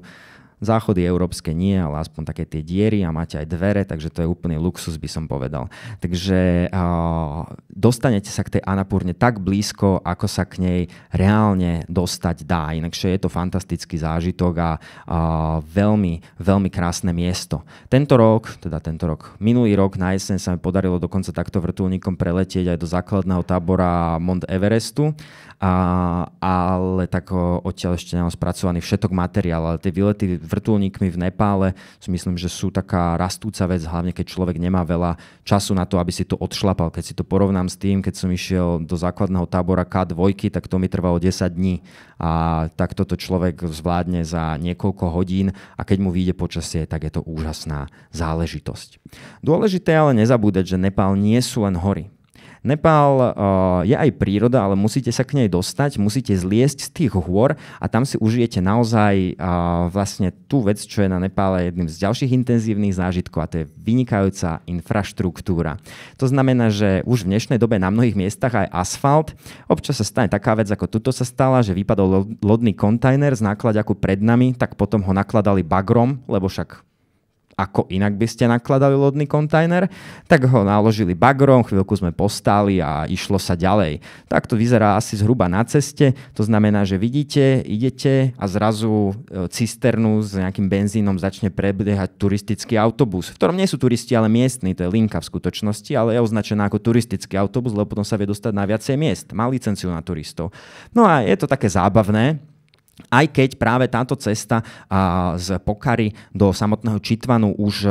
Záchody európske nie, ale aspoň také tie diery a máte aj dvere, takže to je úplný luxus, by som povedal. Takže uh, dostanete sa k tej Anapurne tak blízko, ako sa k nej reálne dostať dá. Inakže je to fantastický zážitok a uh, veľmi, veľmi krásne miesto. Tento rok, teda tento rok, minulý rok na jeseň sa mi podarilo dokonca takto vrtulníkom preletieť aj do základného tábora Mont Everestu a, ale tak o, odtiaľ ešte nemám spracovaný všetok materiál, ale tie výlety vrtulníkmi v Nepále si myslím, že sú taká rastúca vec, hlavne keď človek nemá veľa času na to, aby si to odšlapal. Keď si to porovnám s tým, keď som išiel do základného tábora K2, tak to mi trvalo 10 dní a tak toto človek zvládne za niekoľko hodín a keď mu vyjde počasie, tak je to úžasná záležitosť. Dôležité ale nezabúdať, že Nepál nie sú len hory. Nepál eh, je aj príroda, ale musíte sa k nej dostať, musíte zliesť z tých hôr a tam si užijete naozaj eh, vlastne tú vec, čo je na Nepále jedným z ďalších intenzívnych zážitkov a to je vynikajúca infraštruktúra. To znamená, že už v dnešnej dobe na mnohých miestach aj asfalt, občas sa stane taká vec, ako tuto sa stala, že vypadol lodný kontajner z nákladaku pred nami, tak potom ho nakladali bagrom, lebo však ako inak by ste nakladali lodný kontajner, tak ho naložili bagrom, chvíľku sme postáli a išlo sa ďalej. Tak to vyzerá asi zhruba na ceste, to znamená, že vidíte, idete a zrazu e, cisternu s nejakým benzínom začne prebiehať turistický autobus, v ktorom nie sú turisti, ale miestni, to je linka v skutočnosti, ale je označená ako turistický autobus, lebo potom sa vie dostať na viacej miest, má licenciu na turistov. No a je to také zábavné, aj keď práve táto cesta z Pokary do samotného Čitvanu už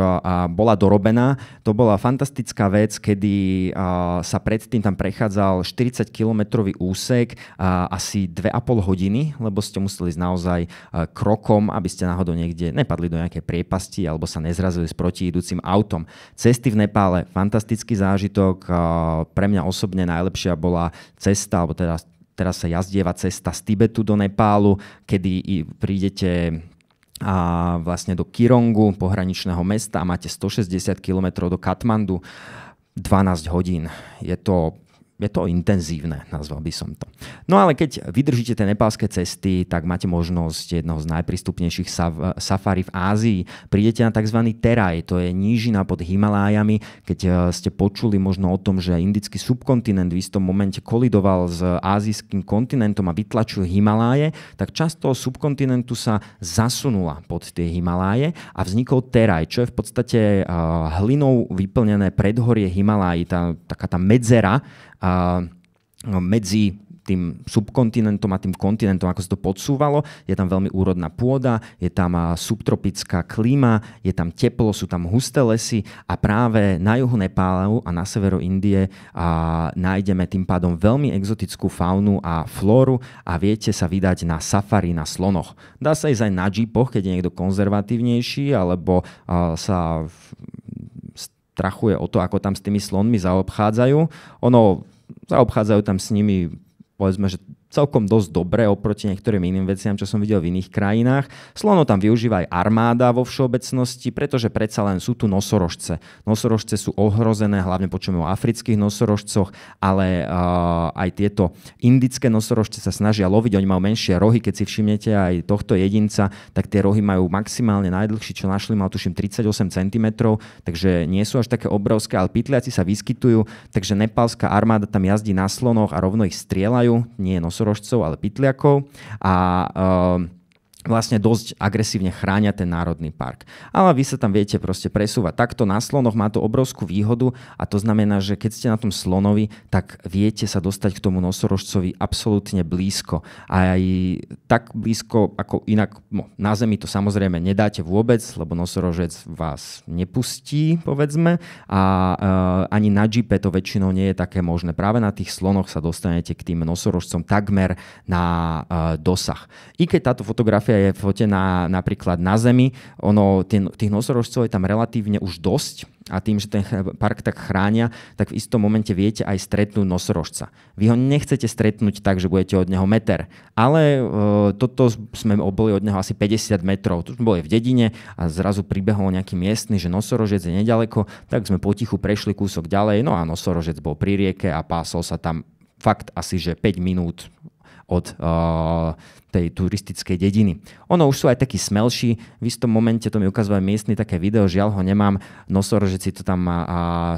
bola dorobená, to bola fantastická vec, kedy sa predtým tam prechádzal 40-kilometrový úsek asi 2,5 hodiny, lebo ste museli ísť naozaj krokom, aby ste náhodou niekde nepadli do nejakej priepasti alebo sa nezrazili s protiidúcim autom. Cesty v Nepále, fantastický zážitok, pre mňa osobne najlepšia bola cesta, alebo teda teraz sa jazdieva cesta z Tibetu do Nepálu, kedy prídete a vlastne do Kirongu, pohraničného mesta a máte 160 km do Katmandu 12 hodín. Je to je to intenzívne, nazval by som to. No ale keď vydržíte tie nepálske cesty, tak máte možnosť jedného z najprístupnejších safári v Ázii. Prídete na tzv. teraj, to je nížina pod Himalájami. Keď eh, ste počuli možno o tom, že indický subkontinent v istom momente kolidoval s ázijským kontinentom a vytlačil Himaláje, tak často subkontinentu sa zasunula pod tie Himaláje a vznikol teraj, čo je v podstate eh, hlinou vyplnené predhorie Himaláji, tá, taká tá medzera, a no, medzi tým subkontinentom a tým kontinentom, ako sa to podsúvalo. Je tam veľmi úrodná pôda, je tam subtropická klíma, je tam teplo, sú tam husté lesy a práve na juhu Nepálu a na severu Indie a nájdeme tým pádom veľmi exotickú faunu a flóru a viete sa vydať na safari na slonoch. Dá sa ísť aj na jeepoch, keď je niekto konzervatívnejší alebo sa strachuje o to, ako tam s tými slonmi zaobchádzajú. Ono, zaobchádzajú tam s nimi povedzme, že celkom dosť dobre oproti niektorým iným veciam, čo som videl v iných krajinách. Slono tam využíva aj armáda vo všeobecnosti, pretože predsa len sú tu nosorožce. Nosorožce sú ohrozené, hlavne počujeme o afrických nosorožcoch, ale uh, aj tieto indické nosorožce sa snažia loviť, oni majú menšie rohy, keď si všimnete aj tohto jedinca, tak tie rohy majú maximálne najdlhší, čo našli, mal tuším 38 cm, takže nie sú až také obrovské, ale pytliaci sa vyskytujú, takže nepalská armáda tam jazdí na slonoch a rovno ich strieľajú, nie nosorožce nosorožcov, ale pytliakov a uh, vlastne dosť agresívne chránia ten národný park. Ale vy sa tam viete proste presúvať. Takto na slonoch má to obrovskú výhodu a to znamená, že keď ste na tom slonovi, tak viete sa dostať k tomu nosorožcovi absolútne blízko. A aj tak blízko, ako inak no, na zemi to samozrejme nedáte vôbec, lebo nosorožec vás nepustí, povedzme. A e, ani na džipe to väčšinou nie je také možné. Práve na tých slonoch sa dostanete k tým nosorožcom takmer na e, dosah. I keď táto fotografia je fotená napríklad na zemi. Ono, tých nosorožcov je tam relatívne už dosť a tým, že ten park tak chránia, tak v istom momente viete aj stretnúť nosorožca. Vy ho nechcete stretnúť tak, že budete od neho meter, ale e, toto sme boli od neho asi 50 metrov. Tu sme boli v dedine a zrazu pribehol nejaký miestny, že nosorožec je nedaleko, tak sme potichu prešli kúsok ďalej, no a nosorožec bol pri rieke a pásol sa tam fakt asi, že 5 minút od uh, tej turistickej dediny. Ono už sú aj takí smelší, v istom momente to mi ukazuje miestny také video, žiaľ ho nemám, nosor, že si to tam a, eh,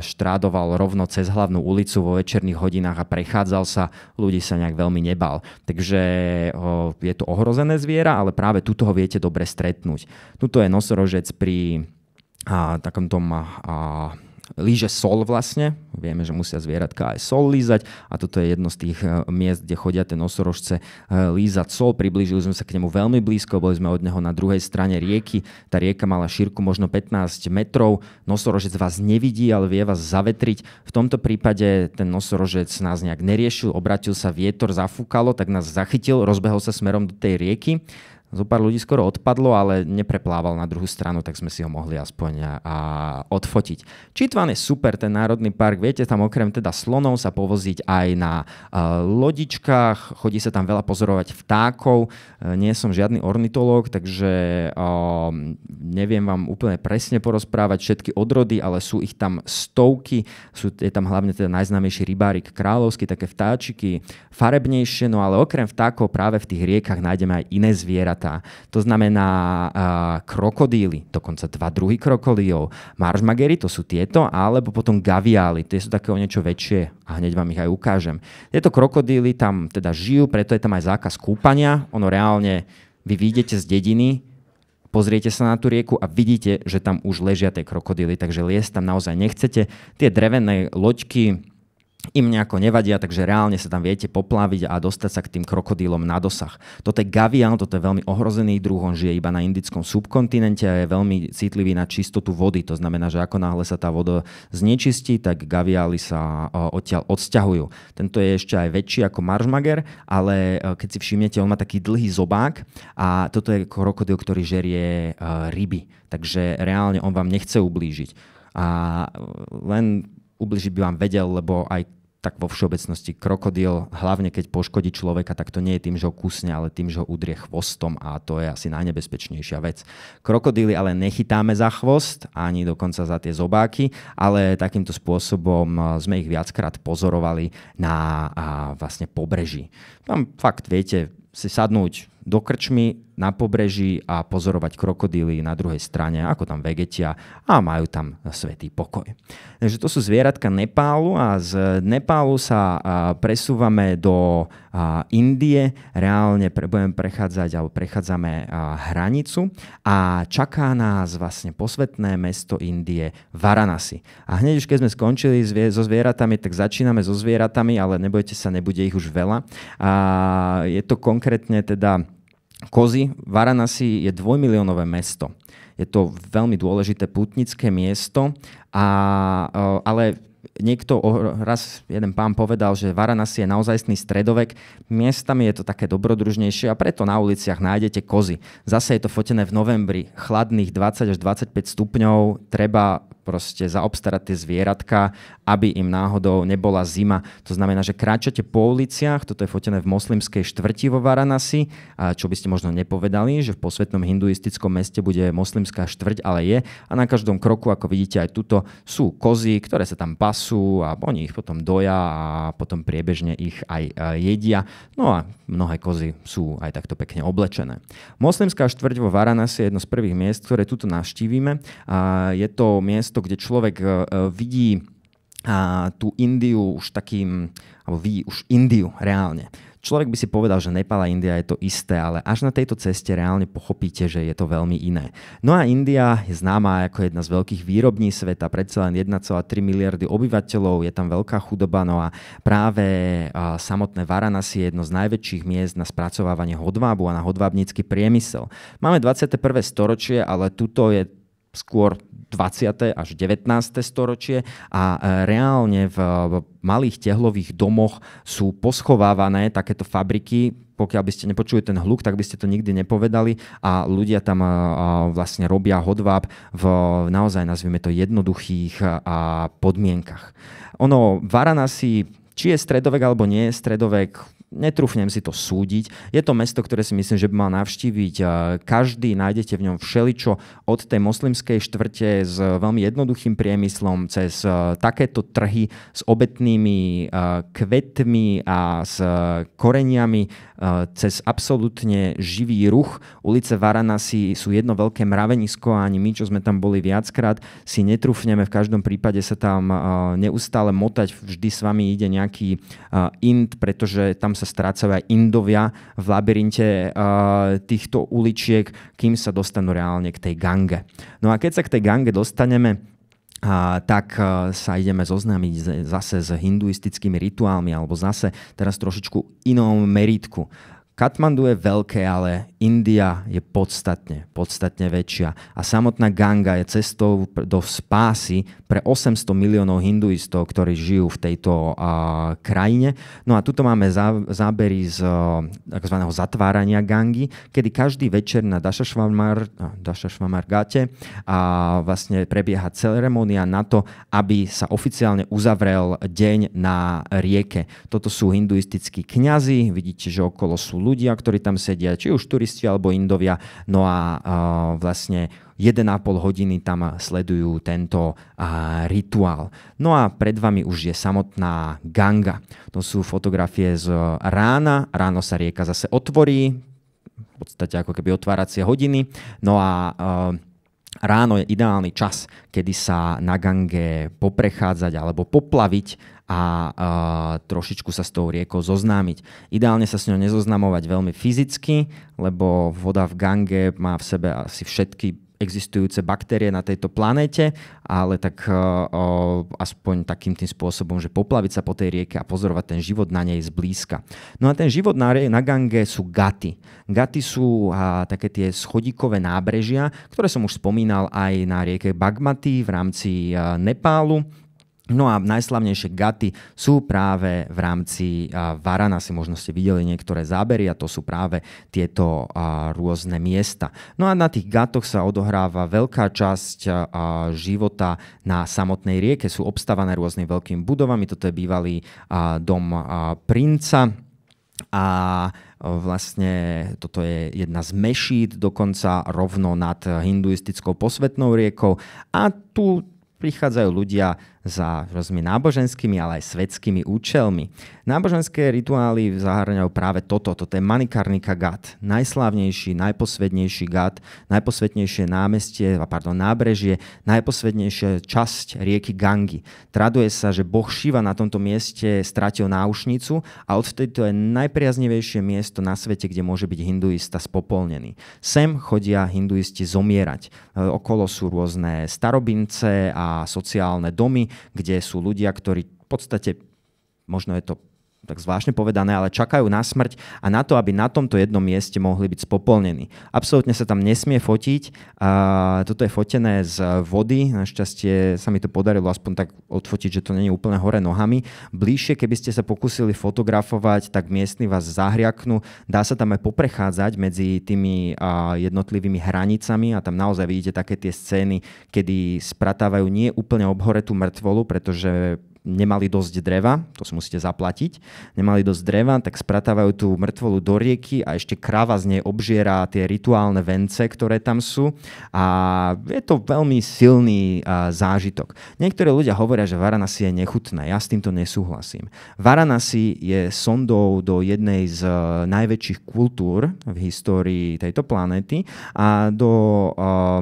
štrádoval rovno cez hlavnú ulicu vo večerných hodinách a prechádzal sa, ľudí sa nejak veľmi nebal. Takže o, eh, je to ohrozené zviera, ale práve tuto ho viete dobre stretnúť. Tuto je nosorožec pri a, takom tom a, líže sol vlastne. Vieme, že musia zvieratka aj sol lízať a toto je jedno z tých e, miest, kde chodia tie nosorožce e, lízať sol. Priblížili sme sa k nemu veľmi blízko, boli sme od neho na druhej strane rieky. Tá rieka mala šírku možno 15 metrov. Nosorožec vás nevidí, ale vie vás zavetriť. V tomto prípade ten nosorožec nás nejak neriešil, obratil sa vietor, zafúkalo, tak nás zachytil, rozbehol sa smerom do tej rieky zo pár ľudí skoro odpadlo, ale nepreplával na druhú stranu, tak sme si ho mohli aspoň a, odfotiť. Čitván je super, ten národný park, viete, tam okrem teda slonov sa povoziť aj na a, lodičkách, chodí sa tam veľa pozorovať vtákov, e, nie som žiadny ornitológ, takže a, neviem vám úplne presne porozprávať všetky odrody, ale sú ich tam stovky, sú, je tam hlavne teda najznámejší rybárik kráľovský, také vtáčiky, farebnejšie, no ale okrem vtákov práve v tých riekach nájdeme aj iné zvieratá, zvieratá. To znamená uh, krokodíly, dokonca dva druhy krokodílov. Maržmagery, to sú tieto, alebo potom gaviály, tie sú také o niečo väčšie a hneď vám ich aj ukážem. Tieto krokodíly tam teda žijú, preto je tam aj zákaz kúpania. Ono reálne, vy vyjdete z dediny, pozriete sa na tú rieku a vidíte, že tam už ležia tie krokodíly, takže liesť tam naozaj nechcete. Tie drevené loďky, im nejako nevadia, takže reálne sa tam viete poplaviť a dostať sa k tým krokodílom na dosah. Toto je gavian, toto je veľmi ohrozený druh, on žije iba na indickom subkontinente a je veľmi citlivý na čistotu vody. To znamená, že ako náhle sa tá voda znečistí, tak gaviály sa e, odtiaľ odsťahujú. Tento je ešte aj väčší ako maržmager, ale e, keď si všimnete, on má taký dlhý zobák a toto je krokodíl, ktorý žerie e, ryby. Takže reálne on vám nechce ublížiť. A len ubližiť by vám vedel, lebo aj tak vo všeobecnosti krokodil, hlavne keď poškodí človeka, tak to nie je tým, že ho kusne, ale tým, že ho udrie chvostom a to je asi najnebezpečnejšia vec. Krokodíly ale nechytáme za chvost, ani dokonca za tie zobáky, ale takýmto spôsobom e, sme ich viackrát pozorovali na a vlastne pobreží. Tam fakt, viete, si sadnúť do krčmy, na pobreží a pozorovať krokodíly na druhej strane, ako tam vegetia a majú tam svetý pokoj. Takže to sú zvieratka Nepálu a z Nepálu sa presúvame do Indie, reálne budeme prechádzať alebo prechádzame hranicu a čaká nás vlastne posvetné mesto Indie Varanasi. A hneď už keď sme skončili so zvieratami, tak začíname so zvieratami, ale nebojte sa, nebude ich už veľa. A je to konkrétne teda Kozy, Varanasi je dvojmiliónové mesto. Je to veľmi dôležité putnické miesto, a, e, ale niekto, raz jeden pán povedal, že Varanasi je naozajstný stredovek, miestami je to také dobrodružnejšie a preto na uliciach nájdete kozy. Zase je to fotené v novembri, chladných 20 až 25 stupňov, treba proste zaobstarať tie zvieratka, aby im náhodou nebola zima. To znamená, že kráčate po uliciach, toto je fotené v moslimskej štvrti vo Varanasi, a čo by ste možno nepovedali, že v posvetnom hinduistickom meste bude moslimská štvrť, ale je. A na každom kroku, ako vidíte aj tuto, sú kozy, ktoré sa tam pasú a oni ich potom doja a potom priebežne ich aj e, jedia. No a mnohé kozy sú aj takto pekne oblečené. Moslimská štvrť vo Varanasi je jedno z prvých miest, ktoré tuto navštívime. A je to miesto, miesto, kde človek e, e, vidí a tú Indiu už takým, alebo vidí už Indiu reálne. Človek by si povedal, že Nepal a India je to isté, ale až na tejto ceste reálne pochopíte, že je to veľmi iné. No a India je známa ako jedna z veľkých výrobní sveta, predsa len 1,3 miliardy obyvateľov, je tam veľká chudoba, no a práve samotné Varanasi je jedno z najväčších miest na spracovávanie hodvábu a na hodvábnícky priemysel. Máme 21. storočie, ale tuto je skôr 20. až 19. storočie a e, reálne v malých tehlových domoch sú poschovávané takéto fabriky, pokiaľ by ste nepočuli ten hluk, tak by ste to nikdy nepovedali a ľudia tam e, e, vlastne robia hodváb v naozaj, nazvime to, jednoduchých podmienkach. Ono, Varana si či je stredovek alebo nie je stredovek, netrúfnem si to súdiť. Je to mesto, ktoré si myslím, že by mal navštíviť každý, nájdete v ňom všeličo od tej moslimskej štvrte s e, veľmi jednoduchým priemyslom cez e, takéto trhy s obetnými e, kvetmi a s koreniami E, cez absolútne živý ruch. Ulice Varanasi sú jedno veľké mravenisko a ani my, čo sme tam boli viackrát, si netrúfneme. V každom prípade sa tam e, neustále motať. Vždy s vami ide nejaký e, ind, pretože tam sa strácajú aj indovia v labyrinte týchto uličiek, kým sa dostanú reálne k tej gange. No a keď sa k tej gange dostaneme, a tak e, sa ideme zoznámiť zase s hinduistickými rituálmi alebo zase teraz trošičku inom meritku. Katmandu je veľké, ale India je podstatne, podstatne väčšia a samotná Ganga je cestou do spásy pre 800 miliónov hinduistov, ktorí žijú v tejto uh, krajine. No a tuto máme zá, zábery z uh, tzv. zatvárania Gangy, kedy každý večer na Dashašvamar, Gate uh, vlastne prebieha ceremonia na to, aby sa oficiálne uzavrel deň na rieke. Toto sú hinduistickí kňazi, vidíte, že okolo sú ľudia, ktorí tam sedia, či už turisti alebo Indovia. No a vlastne 1,5 hodiny tam sledujú tento rituál. No a pred vami už je samotná ganga. To sú fotografie z rána. Ráno sa rieka zase otvorí, v podstate ako keby otváracie hodiny. No a ráno je ideálny čas, kedy sa na gange poprechádzať alebo poplaviť a uh, trošičku sa s tou riekou zoznámiť. Ideálne sa s ňou nezoznamovať veľmi fyzicky, lebo voda v gange má v sebe asi všetky existujúce baktérie na tejto planéte, ale tak e, o, aspoň takým tým spôsobom, že poplaviť sa po tej rieke a pozorovať ten život na nej zblízka. No a ten život na, na Gange sú gaty. Gaty sú a, také tie schodíkové nábrežia, ktoré som už spomínal aj na rieke Bagmaty v rámci a, e, Nepálu. No a najslavnejšie gaty sú práve v rámci Varana, si možno ste videli niektoré zábery a to sú práve tieto rôzne miesta. No a na tých gatoch sa odohráva veľká časť života na samotnej rieke, sú obstávané rôznymi veľkými budovami, toto je bývalý dom princa a vlastne toto je jedna z mešít dokonca rovno nad hinduistickou posvetnou riekou a tu prichádzajú ľudia za rôznymi náboženskými, ale aj svetskými účelmi. Náboženské rituály zahrňajú práve toto, toto je Manikarnika Gat, najslávnejší, najposvednejší Gat, najposvetnejšie námestie, pardon, nábrežie, najposvednejšia časť rieky Gangi. Traduje sa, že boh Šiva na tomto mieste stratil náušnicu a odvtedy to je najpriaznivejšie miesto na svete, kde môže byť hinduista spopolnený. Sem chodia hinduisti zomierať. E, okolo sú rôzne starobince a sociálne domy, kde sú ľudia, ktorí v podstate možno je to tak zvláštne povedané, ale čakajú na smrť a na to, aby na tomto jednom mieste mohli byť spopolnení. Absolútne sa tam nesmie fotiť. A toto je fotené z vody. Našťastie sa mi to podarilo aspoň tak odfotiť, že to nie je úplne hore nohami. Bližšie, keby ste sa pokúsili fotografovať, tak miestni vás zahriaknú. Dá sa tam aj poprechádzať medzi tými jednotlivými hranicami a tam naozaj vidíte také tie scény, kedy spratávajú nie úplne obhoretú mŕtvolu, pretože nemali dosť dreva, to si musíte zaplatiť, nemali dosť dreva, tak spratávajú tú mŕtvolu do rieky a ešte kráva z nej obžiera tie rituálne vence, ktoré tam sú a je to veľmi silný zážitok. Niektorí ľudia hovoria, že Varanasi je nechutné, ja s týmto nesúhlasím. Varanasi je sondou do jednej z e, najväčších kultúr v histórii tejto planéty a do... Uh,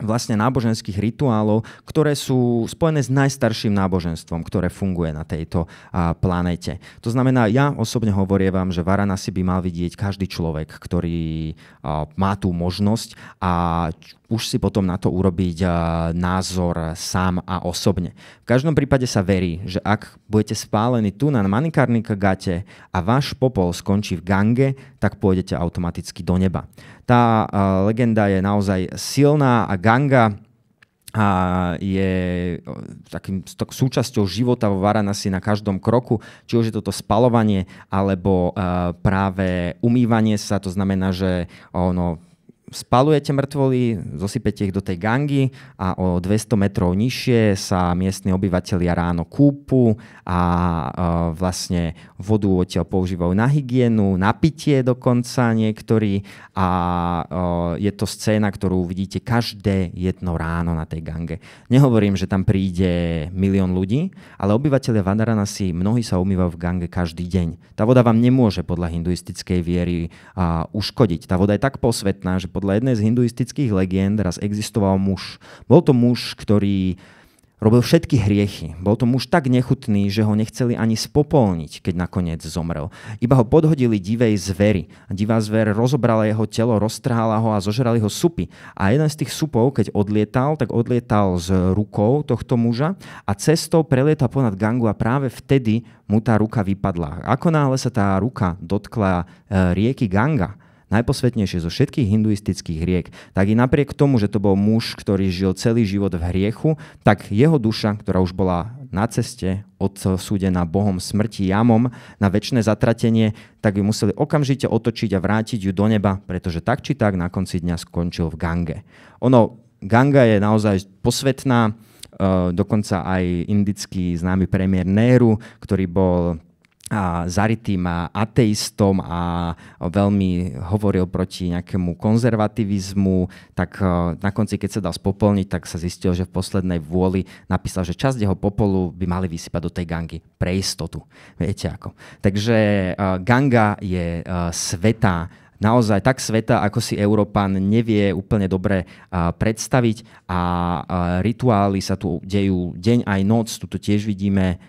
vlastne náboženských rituálov, ktoré sú spojené s najstarším náboženstvom, ktoré funguje na tejto a, planete. To znamená, ja osobne vám, že Varanasi by mal vidieť každý človek, ktorý a, má tú možnosť a už si potom na to urobiť a, názor sám a osobne. V každom prípade sa verí, že ak budete spálení tu na Manikarnika gate a váš popol skončí v Gange, tak pôjdete automaticky do neba. Tá legenda je naozaj silná a Ganga a je takým súčasťou života vo Varanasi na každom kroku, či už je toto spalovanie alebo práve umývanie sa, to znamená, že ono spalujete mŕtvoly, zosypete ich do tej gangy a o 200 metrov nižšie sa miestni obyvateľia ráno kúpu a e, vlastne vodu odtiaľ používajú na hygienu, na pitie dokonca niektorí a e, je to scéna, ktorú vidíte každé jedno ráno na tej gange. Nehovorím, že tam príde milión ľudí, ale obyvateľia Vandarana si mnohí sa umývajú v gange každý deň. Tá voda vám nemôže podľa hinduistickej viery a, uškodiť. Tá voda je tak posvetná, že podľa jednej z hinduistických legend raz existoval muž. Bol to muž, ktorý robil všetky hriechy. Bol to muž tak nechutný, že ho nechceli ani spopolniť, keď nakoniec zomrel. Iba ho podhodili divej zvery. Divá zver rozobrala jeho telo, roztrhala ho a zožrali ho supy. A jeden z tých supov, keď odlietal, tak odlietal s rukou tohto muža a cestou prelieta ponad gangu a práve vtedy mu tá ruka vypadla. Ako náhle sa tá ruka dotkla eh, rieky Ganga, najposvetnejšie zo všetkých hinduistických riek, tak i napriek tomu, že to bol muž, ktorý žil celý život v hriechu, tak jeho duša, ktorá už bola na ceste odsúdená Bohom smrti jamom na väčšie zatratenie, tak by museli okamžite otočiť a vrátiť ju do neba, pretože tak či tak na konci dňa skončil v Gange. Ono, Ganga je naozaj posvetná, eh, dokonca aj indický známy premiér Nehru, ktorý bol a zaritým a ateistom a veľmi hovoril proti nejakému konzervativizmu, tak e, na konci, keď sa dal spopolniť, tak sa zistil, že v poslednej vôli napísal, že časť jeho popolu by mali vysypať do tej gangy pre istotu. Viete ako. Takže e, ganga je e, svetá naozaj tak sveta, ako si Európan nevie úplne dobre predstaviť a rituály sa tu dejú deň aj noc. Tuto tiež vidíme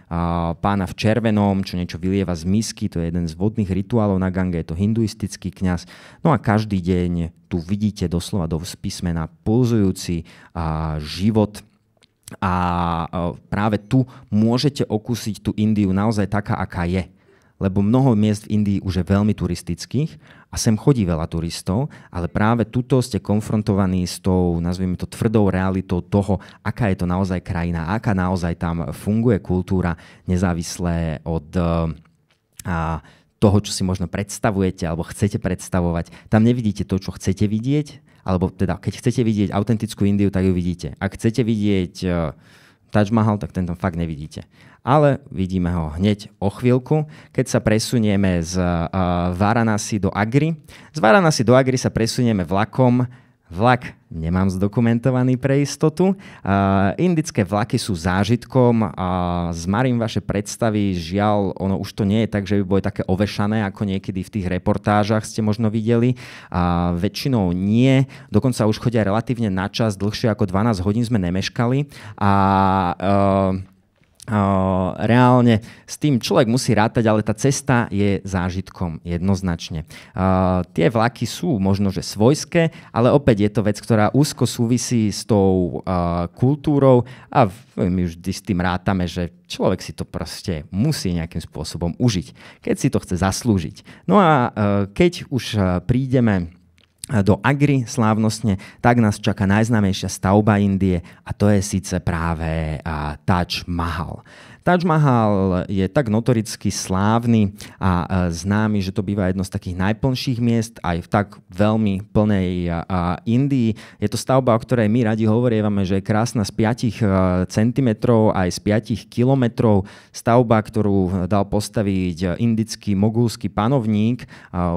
pána v červenom, čo niečo vylieva z misky, to je jeden z vodných rituálov na Gange, je to hinduistický kňaz. No a každý deň tu vidíte doslova do písmena pulzujúci život a práve tu môžete okúsiť tú Indiu naozaj taká, aká je lebo mnoho miest v Indii už je veľmi turistických a sem chodí veľa turistov, ale práve tuto ste konfrontovaní s tou, nazvime to, tvrdou realitou toho, aká je to naozaj krajina, aká naozaj tam funguje kultúra, nezávislé od eh, a, toho, čo si možno predstavujete alebo chcete predstavovať. Tam nevidíte to, čo chcete vidieť, alebo teda keď chcete vidieť autentickú Indiu, tak ju vidíte. Ak chcete vidieť A, eh, Taj Mahal, tak tento fakt nevidíte. Ale vidíme ho hneď o chvíľku, keď sa presunieme z uh, Varanasi do Agri. Z Varanasi do Agri sa presunieme vlakom Vlak nemám zdokumentovaný pre istotu. Uh, indické vlaky sú zážitkom a zmarím vaše predstavy. Žiaľ, ono už to nie je tak, že by boli také ovešané, ako niekedy v tých reportážach ste možno videli. uh, väčšinou nie. Dokonca už chodia relatívne na čas, dlhšie ako 12 hodín sme nemeškali. A uh, reálne s tým človek musí rátať, ale tá cesta je zážitkom jednoznačne. Tie vlaky sú možno, že svojské, ale opäť je to vec, ktorá úzko súvisí s tou kultúrou a my už s tým rátame, že človek si to proste musí nejakým spôsobom užiť, keď si to chce zaslúžiť. No a e, keď už e, prídeme e, do Agri slávnostne, tak nás čaká najznámejšia stavba Indie a to je síce práve Taj Mahal. Taj Mahal je tak notoricky slávny a e, známy, že to býva jedno z takých najplnších miest aj v tak veľmi plnej Indii. Je to stavba, o ktorej my radi hovorievame, že je krásna z 5 e, cm aj z 5 kilometrov. Stavba, ktorú dal postaviť indický mogulský panovník.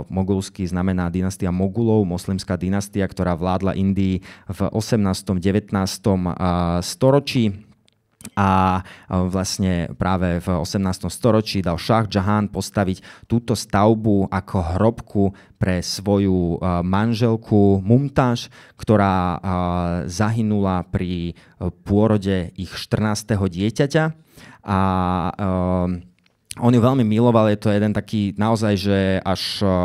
Mogulský znamená dynastia Mogulov, moslimská dynastia, ktorá vládla Indii v 18. 19. storočí a vlastne práve v 18. storočí dal Šach Jahan postaviť túto stavbu ako hrobku pre svoju manželku Mumtaž, ktorá zahynula pri e, pôrode ich 14. dieťaťa a on ju veľmi miloval, je to jeden taký naozaj, že až e,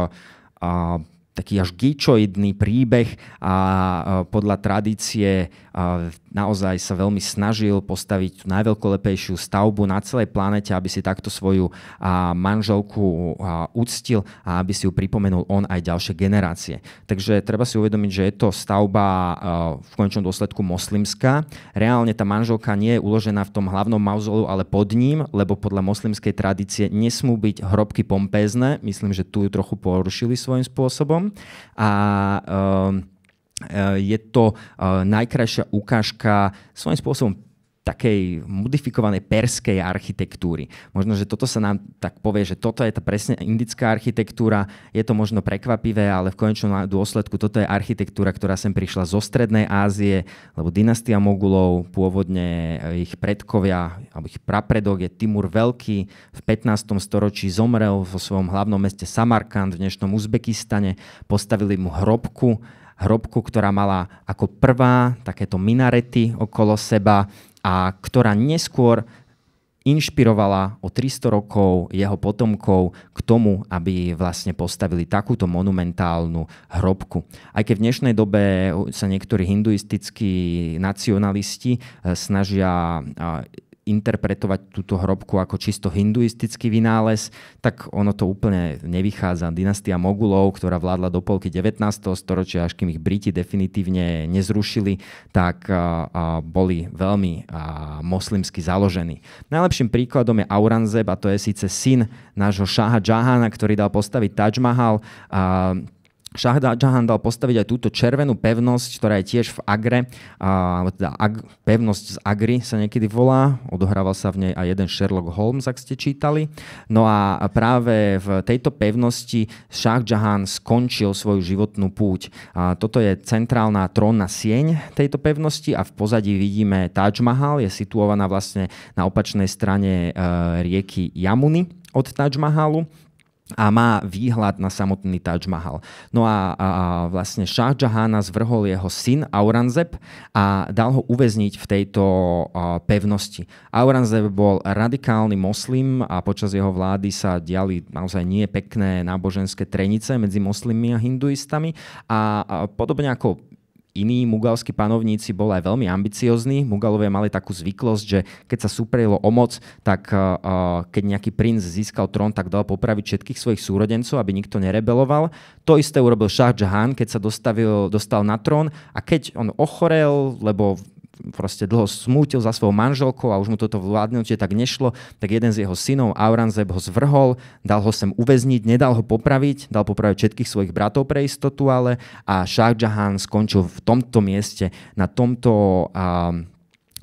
taký až gíčoidný príbeh a e, podľa tradície a naozaj sa veľmi snažil postaviť tú najveľkolepejšiu stavbu na celej planete, aby si takto svoju a, manželku a, uctil a aby si ju pripomenul on aj ďalšie generácie. Takže treba si uvedomiť, že je to stavba a, v končnom dôsledku moslimská. Reálne tá manželka nie je uložená v tom hlavnom mauzolu, ale pod ním, lebo podľa moslimskej tradície nesmú byť hrobky pompézne. Myslím, že tu ju trochu porušili svojím spôsobom. A um, E, je to e, najkrajšia ukážka svojím spôsobom takej modifikovanej perskej architektúry. Možno, že toto sa nám tak povie, že toto je tá presne indická architektúra, je to možno prekvapivé, ale v konečnom dôsledku toto je architektúra, ktorá sem prišla zo Strednej Ázie, lebo dynastia Mogulov, pôvodne e, ich predkovia, alebo ich prapredok je Timur Veľký, v 15. storočí zomrel vo svojom hlavnom meste Samarkand v dnešnom Uzbekistane, postavili mu hrobku, hrobku, ktorá mala ako prvá takéto minarety okolo seba a ktorá neskôr inšpirovala o 300 rokov jeho potomkov k tomu, aby vlastne postavili takúto monumentálnu hrobku. Aj keď v dnešnej dobe sa niektorí hinduistickí nacionalisti eh, snažia eh, interpretovať túto hrobku ako čisto hinduistický vynález, tak ono to úplne nevychádza. Dynastia Mogulov, ktorá vládla do polky 19. storočia, až kým ich Briti definitívne nezrušili, tak a, a boli veľmi a, moslimsky založení. Najlepším príkladom je Aurangzeb a to je síce syn nášho šáha Jahana, ktorý dal postaviť Taj Mahal. A, Jahan dal postaviť aj túto červenú pevnosť, ktorá je tiež v Agre, a, teda ag, pevnosť z Agry sa niekedy volá, odohrával sa v nej aj jeden Sherlock Holmes, ak ste čítali. No a práve v tejto pevnosti Šah Jahan skončil svoju životnú púť. A toto je centrálna trónna sieň tejto pevnosti a v pozadí vidíme Taj Mahal, je situovaná vlastne na opačnej strane e, rieky Yamuny od Taj Mahalu a má výhľad na samotný Taj Mahal. No a, a, a vlastne Shah Jahana zvrhol jeho syn Aurangzeb a dal ho uväzniť v tejto a, pevnosti. Aurangzeb bol radikálny moslim a počas jeho vlády sa diali naozaj nie pekné náboženské trenice medzi moslimmi a hinduistami a, a podobne ako iní mugalskí panovníci boli aj veľmi ambiciozní. Mugalovia mali takú zvyklosť, že keď sa súprejilo o moc, tak keď nejaký princ získal trón, tak dal popraviť všetkých svojich súrodencov, aby nikto nerebeloval. To isté urobil Shah Jahan, keď sa dostavil, dostal na trón a keď on ochorel, lebo proste dlho smútil za svojou manželkou a už mu toto vládnutie tak nešlo, tak jeden z jeho synov, Auranzeb, ho zvrhol, dal ho sem uväzniť, nedal ho popraviť, dal popraviť všetkých svojich bratov pre istotu, ale a Shah Jahan skončil v tomto mieste, na tomto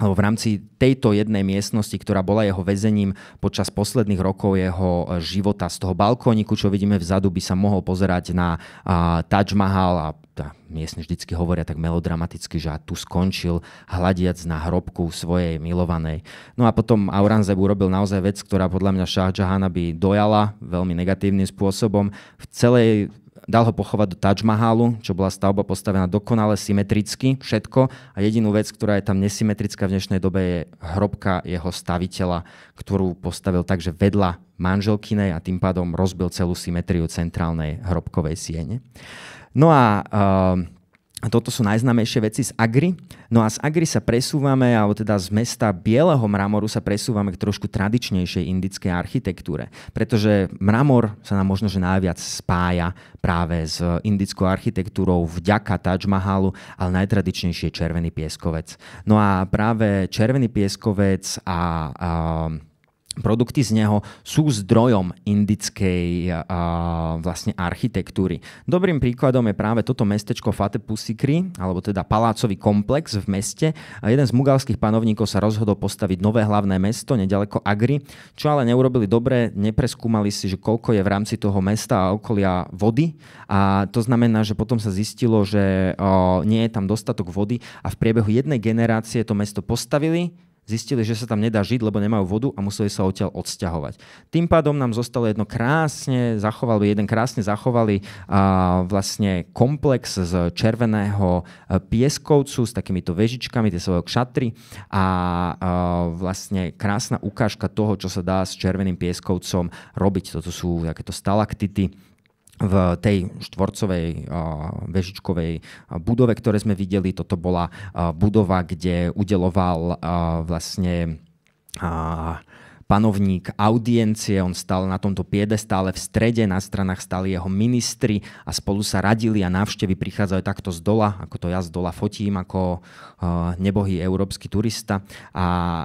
alebo v rámci tejto jednej miestnosti, ktorá bola jeho väzením počas posledných rokov jeho e, života. Z toho balkóniku, čo vidíme vzadu, by sa mohol pozerať na a, Taj Mahal a tá, miestne vždycky hovoria tak melodramaticky, že tu skončil hľadiac na hrobku svojej milovanej. No a potom Auranzeb urobil naozaj vec, ktorá podľa mňa Shah Jahana by dojala veľmi negatívnym spôsobom. V celej dal ho pochovať do Taj Mahalu, čo bola stavba postavená dokonale symetricky, všetko. A jedinú vec, ktorá je tam nesymetrická v dnešnej dobe, je hrobka jeho staviteľa, ktorú postavil tak, že vedľa manželkynej a tým pádom rozbil celú symetriu centrálnej hrobkovej siene. No a uh, a toto sú najznámejšie veci z Agri. No a z Agri sa presúvame, alebo teda z mesta bieleho mramoru sa presúvame k trošku tradičnejšej indickej architektúre. Pretože mramor sa nám možno že najviac spája práve s indickou architektúrou vďaka Taj Mahalu, ale najtradičnejšie je červený pieskovec. No a práve červený pieskovec a, a Produkty z neho sú zdrojom indickej a, vlastne architektúry. Dobrým príkladom je práve toto mestečko Fatepusikri, alebo teda palácový komplex v meste. A jeden z mugalských panovníkov sa rozhodol postaviť nové hlavné mesto nedaleko Agri, čo ale neurobili dobre, nepreskúmali si, že koľko je v rámci toho mesta a okolia vody. A to znamená, že potom sa zistilo, že o, nie je tam dostatok vody a v priebehu jednej generácie to mesto postavili, Zistili, že sa tam nedá žiť, lebo nemajú vodu a museli sa odtiaľ odsťahovať. Tým pádom nám zostalo jedno krásne zachovali, jeden krásne zachovali a, vlastne komplex z červeného e, pieskovcu s takýmito vežičkami, tie svojho kšatry a, a vlastne krásna ukážka toho, čo sa dá s červeným pieskovcom robiť. Toto sú takéto stalaktity, v tej štvorcovej vežičkovej budove, ktoré sme videli, toto bola budova, kde udeloval vlastne panovník audiencie, on stal na tomto piedestále v strede, na stranách stali jeho ministri a spolu sa radili a návštevy prichádzajú takto z dola, ako to ja z dola fotím, ako uh, nebohý európsky turista a uh,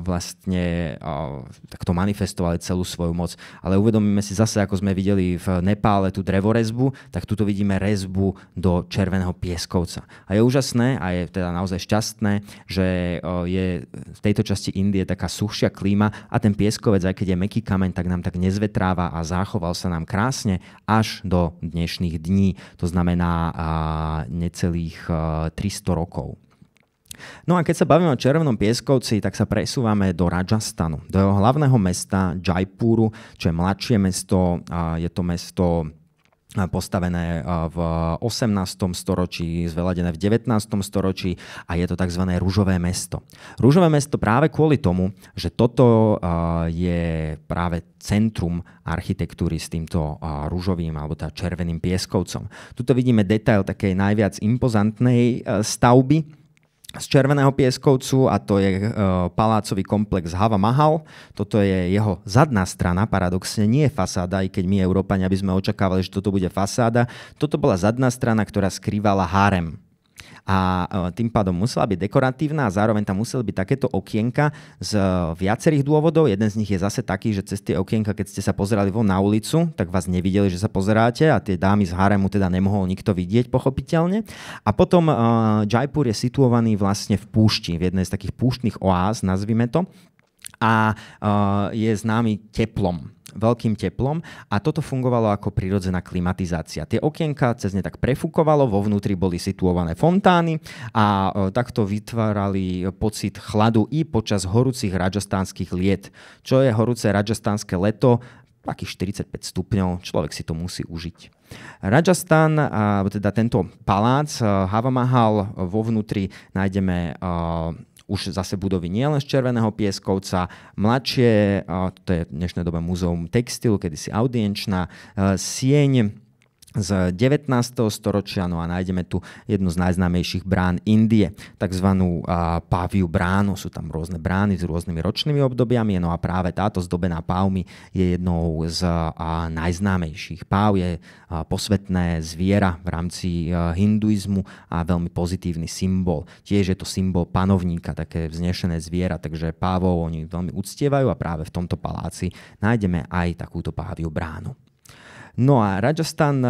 vlastne uh, takto manifestovali celú svoju moc. Ale uvedomíme si zase, ako sme videli v Nepále tú drevorezbu, tak tuto vidíme rezbu do červeného pieskovca. A je úžasné a je teda naozaj šťastné, že je v tejto časti Indie taká suchšia klíma a ten ten pieskovec, aj keď je meký kameň, tak nám tak nezvetráva a zachoval sa nám krásne až do dnešných dní, to znamená necelých 300 rokov. No a keď sa bavíme o Červenom pieskovci, tak sa presúvame do Rajasthanu, do jeho hlavného mesta Jaipuru, čo je mladšie mesto, je to mesto postavené eh, v 18. storočí, zveladené v 19. storočí a je to tzv. rúžové mesto. Rúžové mesto práve kvôli tomu, že toto eh, je práve centrum architektúry s týmto eh, rúžovým alebo tá teda červeným pieskovcom. Tuto vidíme detail takej najviac impozantnej stavby, z Červeného pieskovcu a to je e, palácový komplex Hava Mahal. Toto je jeho zadná strana, paradoxne nie je fasáda, aj keď my Európania by sme očakávali, že toto bude fasáda. Toto bola zadná strana, ktorá skrývala harem a e, tým pádom musela byť dekoratívna a zároveň tam museli byť takéto okienka z e, viacerých dôvodov. Jeden z nich je zase taký, že cez tie okienka, keď ste sa pozerali von na ulicu, tak vás nevideli, že sa pozeráte a tie dámy z haremu teda nemohol nikto vidieť, pochopiteľne. A potom uh, Jaipur je situovaný vlastne v púšti, v jednej z takých púštnych oáz, nazvime to a uh, je známy teplom veľkým teplom a toto fungovalo ako prirodzená klimatizácia. Tie okienka cez ne tak prefúkovalo, vo vnútri boli situované fontány a e, takto vytvárali pocit chladu i počas horúcich rajastánskych liet. Čo je horúce rajastánske leto? takých 45 stupňov, človek si to musí užiť. Rajasthan, teda tento palác e, Havamahal, vo vnútri nájdeme e, už zase budovy nielen z Červeného pieskovca, mladšie, to je v dnešnej dobe múzeum textilu, kedysi audienčná, e, sieň, z 19. storočia, no a nájdeme tu jednu z najznámejších brán Indie, takzvanú Paviu bránu. Sú tam rôzne brány s rôznymi ročnými obdobiami, no a práve táto zdobená pávmi je jednou z najznámejších. Páv je posvetné zviera v rámci hinduizmu a veľmi pozitívny symbol. Tiež je to symbol panovníka, také vznešené zviera, takže pávov oni veľmi uctievajú a práve v tomto paláci nájdeme aj takúto páviu bránu. No a Rajasthan, e,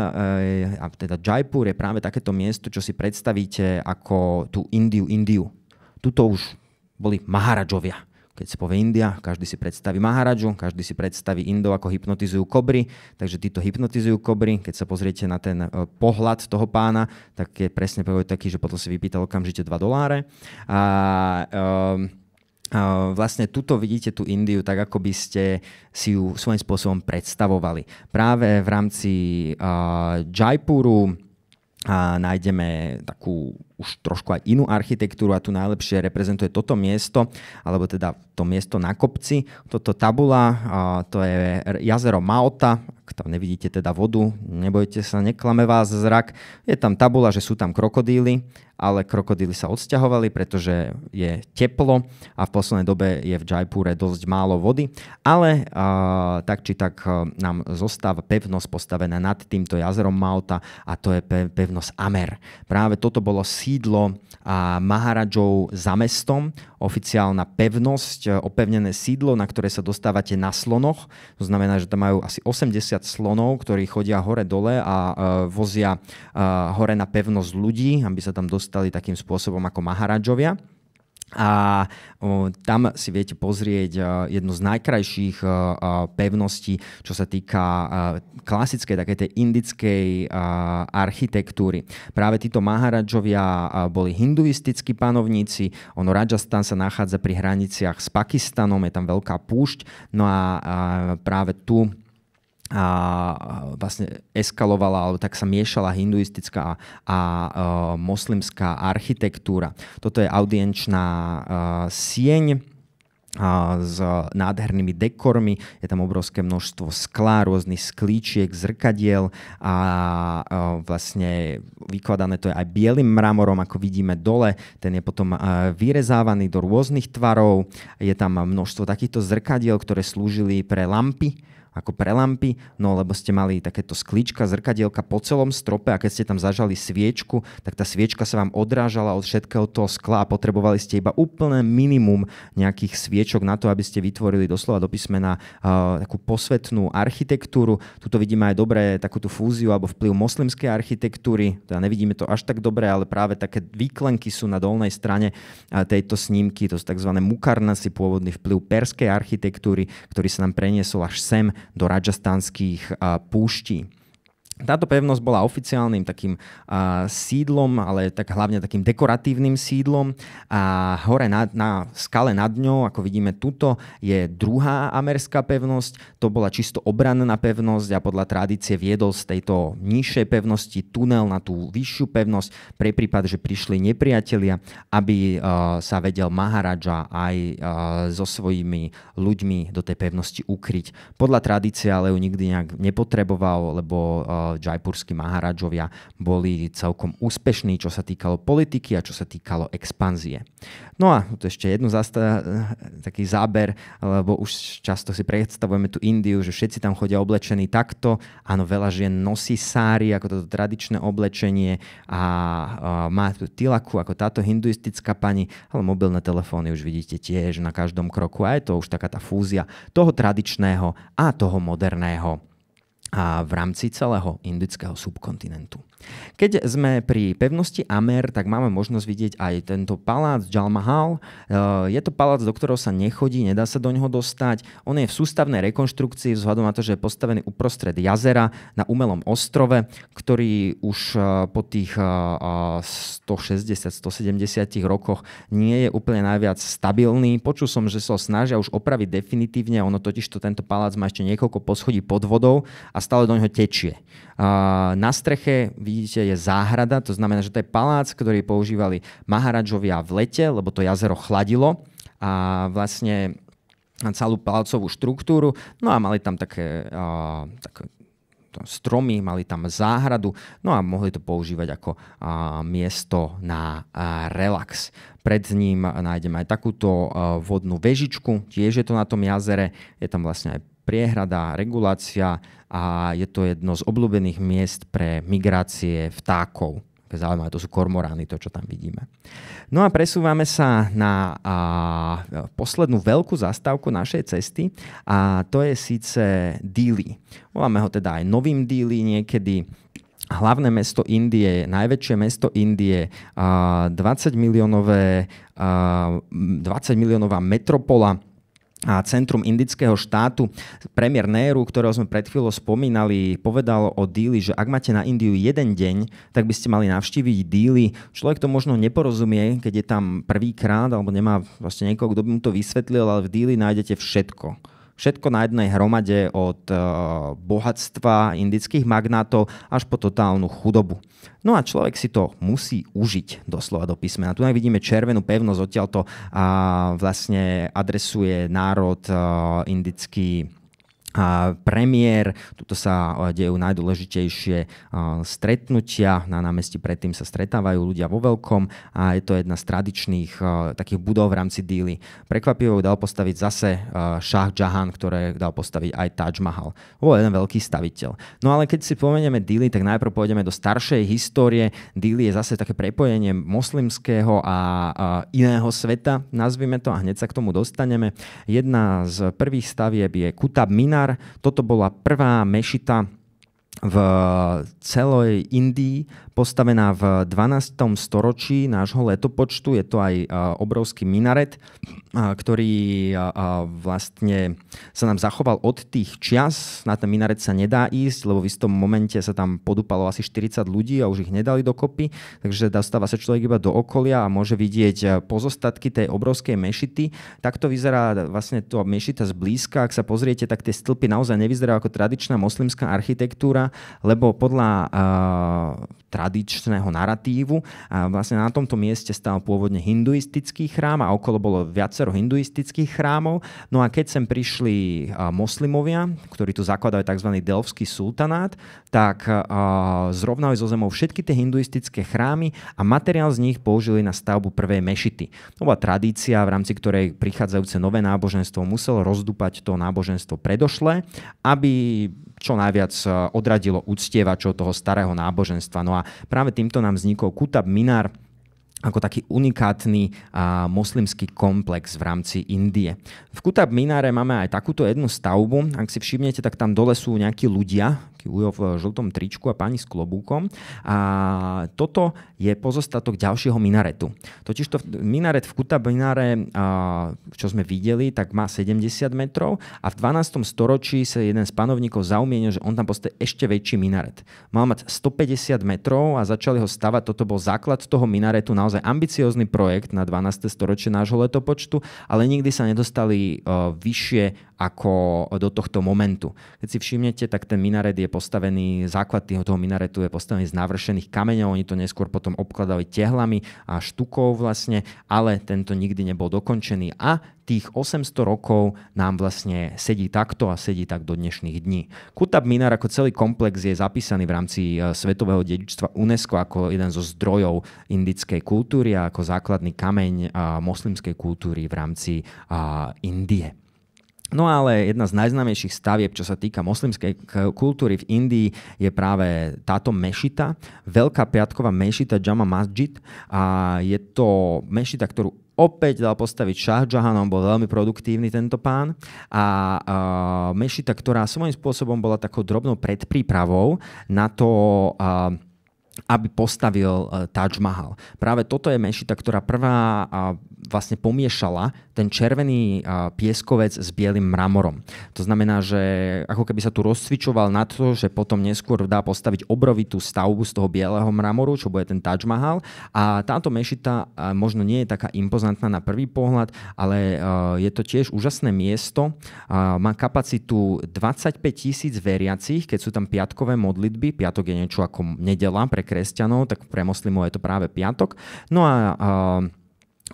a teda Jaipur je práve takéto miesto, čo si predstavíte ako tú Indiu, Indiu. Tuto už boli Maharajovia. Keď sa povie India, každý si predstaví Maharaju, každý si predstaví Indov, ako hypnotizujú kobry, takže títo hypnotizujú kobry. Keď sa pozriete na ten e, pohľad toho pána, tak je presne taký, že potom si vypýta okamžite 2 doláre. A, um, vlastne tuto vidíte tú Indiu tak, ako by ste si ju svojím spôsobom predstavovali. Práve v rámci uh, Jaipuru uh, nájdeme takú už trošku aj inú architektúru a tu najlepšie reprezentuje toto miesto, alebo teda to miesto na kopci. Toto tabula, to je jazero Maota, tam nevidíte teda vodu, nebojte sa, neklame vás zrak. Je tam tabula, že sú tam krokodíly, ale krokodíly sa odsťahovali, pretože je teplo a v poslednej dobe je v Jaipure dosť málo vody. Ale uh, tak či tak uh, nám zostáva pevnosť postavená nad týmto jazerom Malta a to je pe- pevnosť Amer. Práve toto bolo sídlo uh, Maharadžov za mestom, oficiálna pevnosť, opevnené sídlo, na ktoré sa dostávate na slonoch. To znamená, že tam majú asi 80 50 slonov, ktorí chodia hore-dole a e, vozia e, hore na pevnosť ľudí, aby sa tam dostali takým spôsobom ako Maharadžovia. A tam si viete pozrieť e, jednu z najkrajších pevností, čo sa týka klasickej, také tej indickej architektúry. Práve títo Maharadžovia boli hinduistickí panovníci, ono Rajasthan sa nachádza pri hraniciach s Pakistanom, je tam veľká púšť, no a práve tu a vlastne eskalovala, alebo tak sa miešala hinduistická a e, moslimská architektúra. Toto je audienčná e, sieň a e, s nádhernými dekormi, je tam obrovské množstvo skla, rôznych sklíčiek, zrkadiel a, e, vlastne vykladané to je aj bielým mramorom, ako vidíme dole, ten je potom e, vyrezávaný do rôznych tvarov, je tam množstvo takýchto zrkadiel, ktoré slúžili pre lampy, ako pre lampy, no lebo ste mali takéto sklička, zrkadielka po celom strope a keď ste tam zažali sviečku, tak tá sviečka sa vám odrážala od všetkého toho skla a potrebovali ste iba úplné minimum nejakých sviečok na to, aby ste vytvorili doslova do písmena uh, takú posvetnú architektúru. Tuto vidíme aj dobre takú fúziu alebo vplyv moslimskej architektúry. Teda nevidíme to až tak dobre, ale práve také výklenky sú na dolnej strane tejto snímky. To sú tzv. mukarnasy, pôvodný vplyv perskej architektúry, ktorý sa nám preniesol až sem do rajastanských púští. Táto pevnosť bola oficiálnym takým a, sídlom, ale tak hlavne takým dekoratívnym sídlom a hore na, na skale nad ňou, ako vidíme tuto, je druhá amerská pevnosť. To bola čisto obranná pevnosť a podľa tradície viedol z tejto nižšej pevnosti tunel na tú vyššiu pevnosť pre prípad, že prišli nepriatelia, aby a, sa vedel Maharaja aj a, so svojimi ľuďmi do tej pevnosti ukryť. Podľa tradície ale ju nikdy nejak nepotreboval, lebo A, džajpurskí maharadžovia boli celkom úspešní, čo sa týkalo politiky a čo sa týkalo expanzie. No a tu ešte jednu zasta- taký záber, lebo už často si predstavujeme tú Indiu, že všetci tam chodia oblečení takto. Áno, veľa žien nosí sári ako toto tradičné oblečenie a, má tu tilaku ako táto hinduistická pani, ale mobilné telefóny už vidíte tiež na každom kroku a je to už taká tá fúzia toho tradičného a toho moderného a v rámci celého indického subkontinentu. Keď sme pri pevnosti Amer, tak máme možnosť vidieť aj tento palác Jalmahal. E, je to palác, do ktorého sa nechodí, nedá sa do neho dostať. On je v sústavnej rekonštrukcii vzhľadom na to, že je postavený uprostred jazera na umelom ostrove, ktorý už e, po tých 160-170 e, rokoch nie je úplne najviac stabilný. Počul som, že sa ho snažia už opraviť definitívne, ono totiž to tento palác má ešte niekoľko poschodí pod vodou a stále do neho tečie. Na streche, vidíte, je záhrada, to znamená, že to je palác, ktorý používali Maharadžovia v lete, lebo to jazero chladilo a vlastne celú palcovú štruktúru. No a mali tam také, uh, také stromy, mali tam záhradu, no a mohli to používať ako uh, miesto na uh, relax. Pred ním nájdeme aj takúto uh, vodnú vežičku, tiež je to na tom jazere, je tam vlastne aj priehrada, regulácia a je to jedno z obľúbených miest pre migrácie vtákov. Také zaujímavé, to sú kormorány, to, čo tam vidíme. No a presúvame sa na a, poslednú veľkú zastávku našej cesty a to je síce Dili. Voláme ho teda aj Novým Dili niekedy, hlavné mesto Indie, najväčšie mesto Indie, 20 miliónové, 20 miliónová metropola, a centrum indického štátu. Premiér Nehru, ktorého sme pred chvíľou spomínali, povedal o díli, že ak máte na Indiu jeden deň, tak by ste mali navštíviť díly. Človek to možno neporozumie, keď je tam prvýkrát alebo nemá vlastne niekoho, kto by mu to vysvetlil, ale v díli nájdete všetko Všetko na jednej hromade od eh, bohatstva indických magnátov až po totálnu chudobu. No a človek si to musí užiť doslova do písmena. Tu vidíme červenú pevnosť, odtiaľ to a vlastne adresuje národ eh, indický premiér, tuto sa e, dejú najdôležitejšie e, stretnutia, na námestí predtým sa stretávajú ľudia vo veľkom a je to jedna z tradičných e, takých budov v rámci díly. Prekvapivo dal postaviť zase Shah Jahan, ktoré dal postaviť aj Taj Mahal. Bol jeden veľký staviteľ. No ale keď si pomenieme díly, tak najprv pôjdeme do staršej histórie. Díly je zase také prepojenie moslimského a iného sveta, nazvime to, a hneď sa k tomu dostaneme. Jedna z prvých stavieb je Kutab Minar, Kartar. Toto bola prvá mešita v celej Indii, postavená v 12. storočí nášho letopočtu. Je to aj e, obrovský minaret ktorý vlastne sa nám zachoval od tých čias. Na ten minaret sa nedá ísť, lebo v istom momente sa tam podúpalo asi 40 ľudí a už ich nedali dokopy, takže dostáva sa človek iba do okolia a môže vidieť e, pozostatky tej obrovskej mešity. Takto vyzerá vlastne to mešita zblízka. Ak sa pozriete, tak tie stĺpy naozaj nevyzerajú ako tradičná moslimská architektúra, lebo podľa uh, tradičného naratívu a vlastne na tomto mieste stál pôvodne hinduistický chrám a okolo bolo viacero viacero hinduistických chrámov. No a keď sem prišli moslimovia, ktorí tu zakladajú tzv. Delfský sultanát, tak zrovnali zo zemou všetky tie hinduistické chrámy a materiál z nich použili na stavbu prvej mešity. To bola tradícia, v rámci ktorej prichádzajúce nové náboženstvo muselo rozdúpať to náboženstvo predošlé, aby čo najviac odradilo uctievačov toho starého náboženstva. No a práve týmto nám vznikol Kutab Minar, ako taký unikátny a, moslimský komplex v rámci Indie. V Kutab Mináre máme aj takúto jednu stavbu. Ak si všimnete, tak tam dole sú nejakí ľudia, taký ujo v žltom tričku a pani s klobúkom. A toto je pozostatok ďalšieho minaretu. Totiž to minaret v Binare, čo sme videli, tak má 70 metrov a v 12. storočí sa jeden z panovníkov zaumienil, že on tam postaje ešte väčší minaret. Mal mať 150 metrov a začali ho stavať. Toto bol základ toho minaretu, naozaj ambiciózny projekt na 12. storočie nášho letopočtu, ale nikdy sa nedostali vyššie ako do tohto momentu. Keď si všimnete, tak ten minaret je postavený, základ toho minaretu je postavený z navršených kameňov, oni to neskôr potom obkladali tehlami a štukou vlastne, ale tento nikdy nebol dokončený a tých 800 rokov nám vlastne sedí takto a sedí tak do dnešných dní. Kutab Minar ako celý komplex je zapísaný v rámci e, svetového dedičstva UNESCO ako jeden zo zdrojov indickej kultúry a ako základný kameň e, moslimskej kultúry v rámci Indie. No ale jedna z najznámejších stavieb, čo sa týka moslimskej kultúry v Indii, je práve táto mešita, Veľká piatková mešita Jama Masjid. A je to mešita, ktorú opäť dal postaviť Shah Jahan, on bol veľmi produktívny tento pán a uh, mešita, ktorá svojím spôsobom bola takou drobnou predprípravou na to, uh, aby postavil uh, Taj Mahal. Práve toto je mešita, ktorá prvá uh, vlastne pomiešala ten červený pieskovec s bielým mramorom. To znamená, že ako keby sa tu rozcvičoval na to, že potom neskôr dá postaviť obrovitú stavbu z toho bieleho mramoru, čo bude ten Taj Mahal. A táto mešita možno nie je taká impozantná na prvý pohľad, ale je to tiež úžasné miesto. Má kapacitu 25 tisíc veriacich, keď sú tam piatkové modlitby. Piatok je niečo ako nedela pre kresťanov, tak pre moslimov je to práve piatok. No a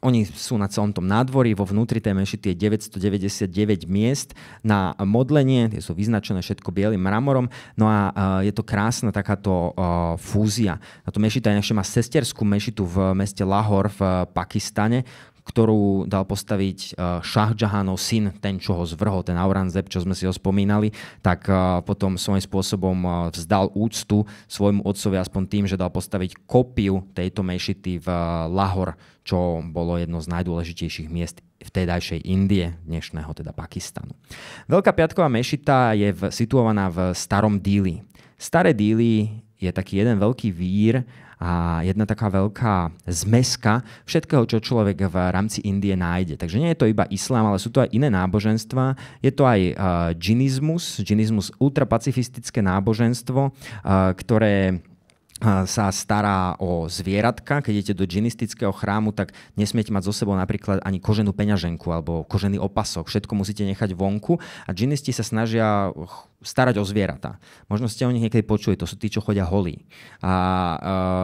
oni sú na celom tom nádvorí, vo vnútri tej mešity je 999 miest na modlenie, tie sú vyznačené všetko bielým mramorom, no a uh, je to krásna takáto uh, fúzia. to mešita ešte má sesterskú mešitu v meste Lahore v uh, Pakistane, ktorú dal postaviť e, Šah Džahánov syn, ten, čo ho zvrhol, ten Auranzeb, čo sme si ho spomínali, tak e, potom svojím spôsobom e, vzdal úctu svojmu otcovi aspoň tým, že dal postaviť kopiu tejto mešity v Lahor, čo bolo jedno z najdôležitejších miest v vtedajšej Indie, dnešného teda Pakistanu. Veľká piatková mešita je v, situovaná v Starom Díli. Staré Díli je taký jeden veľký vír, a jedna taká veľká zmeska všetkého, čo človek v rámci Indie nájde. Takže nie je to iba islám, ale sú to aj iné náboženstva. Je to aj uh, džinizmus, džinizmus ultrapacifistické náboženstvo, uh, ktoré sa stará o zvieratka. Keď idete do džinistického chrámu, tak nesmiete mať so sebou napríklad ani koženú peňaženku alebo kožený opasok. Všetko musíte nechať vonku a džinisti sa snažia starať o zvieratá. Možno ste o nich niekedy počuli, to sú tí, čo chodia holí. A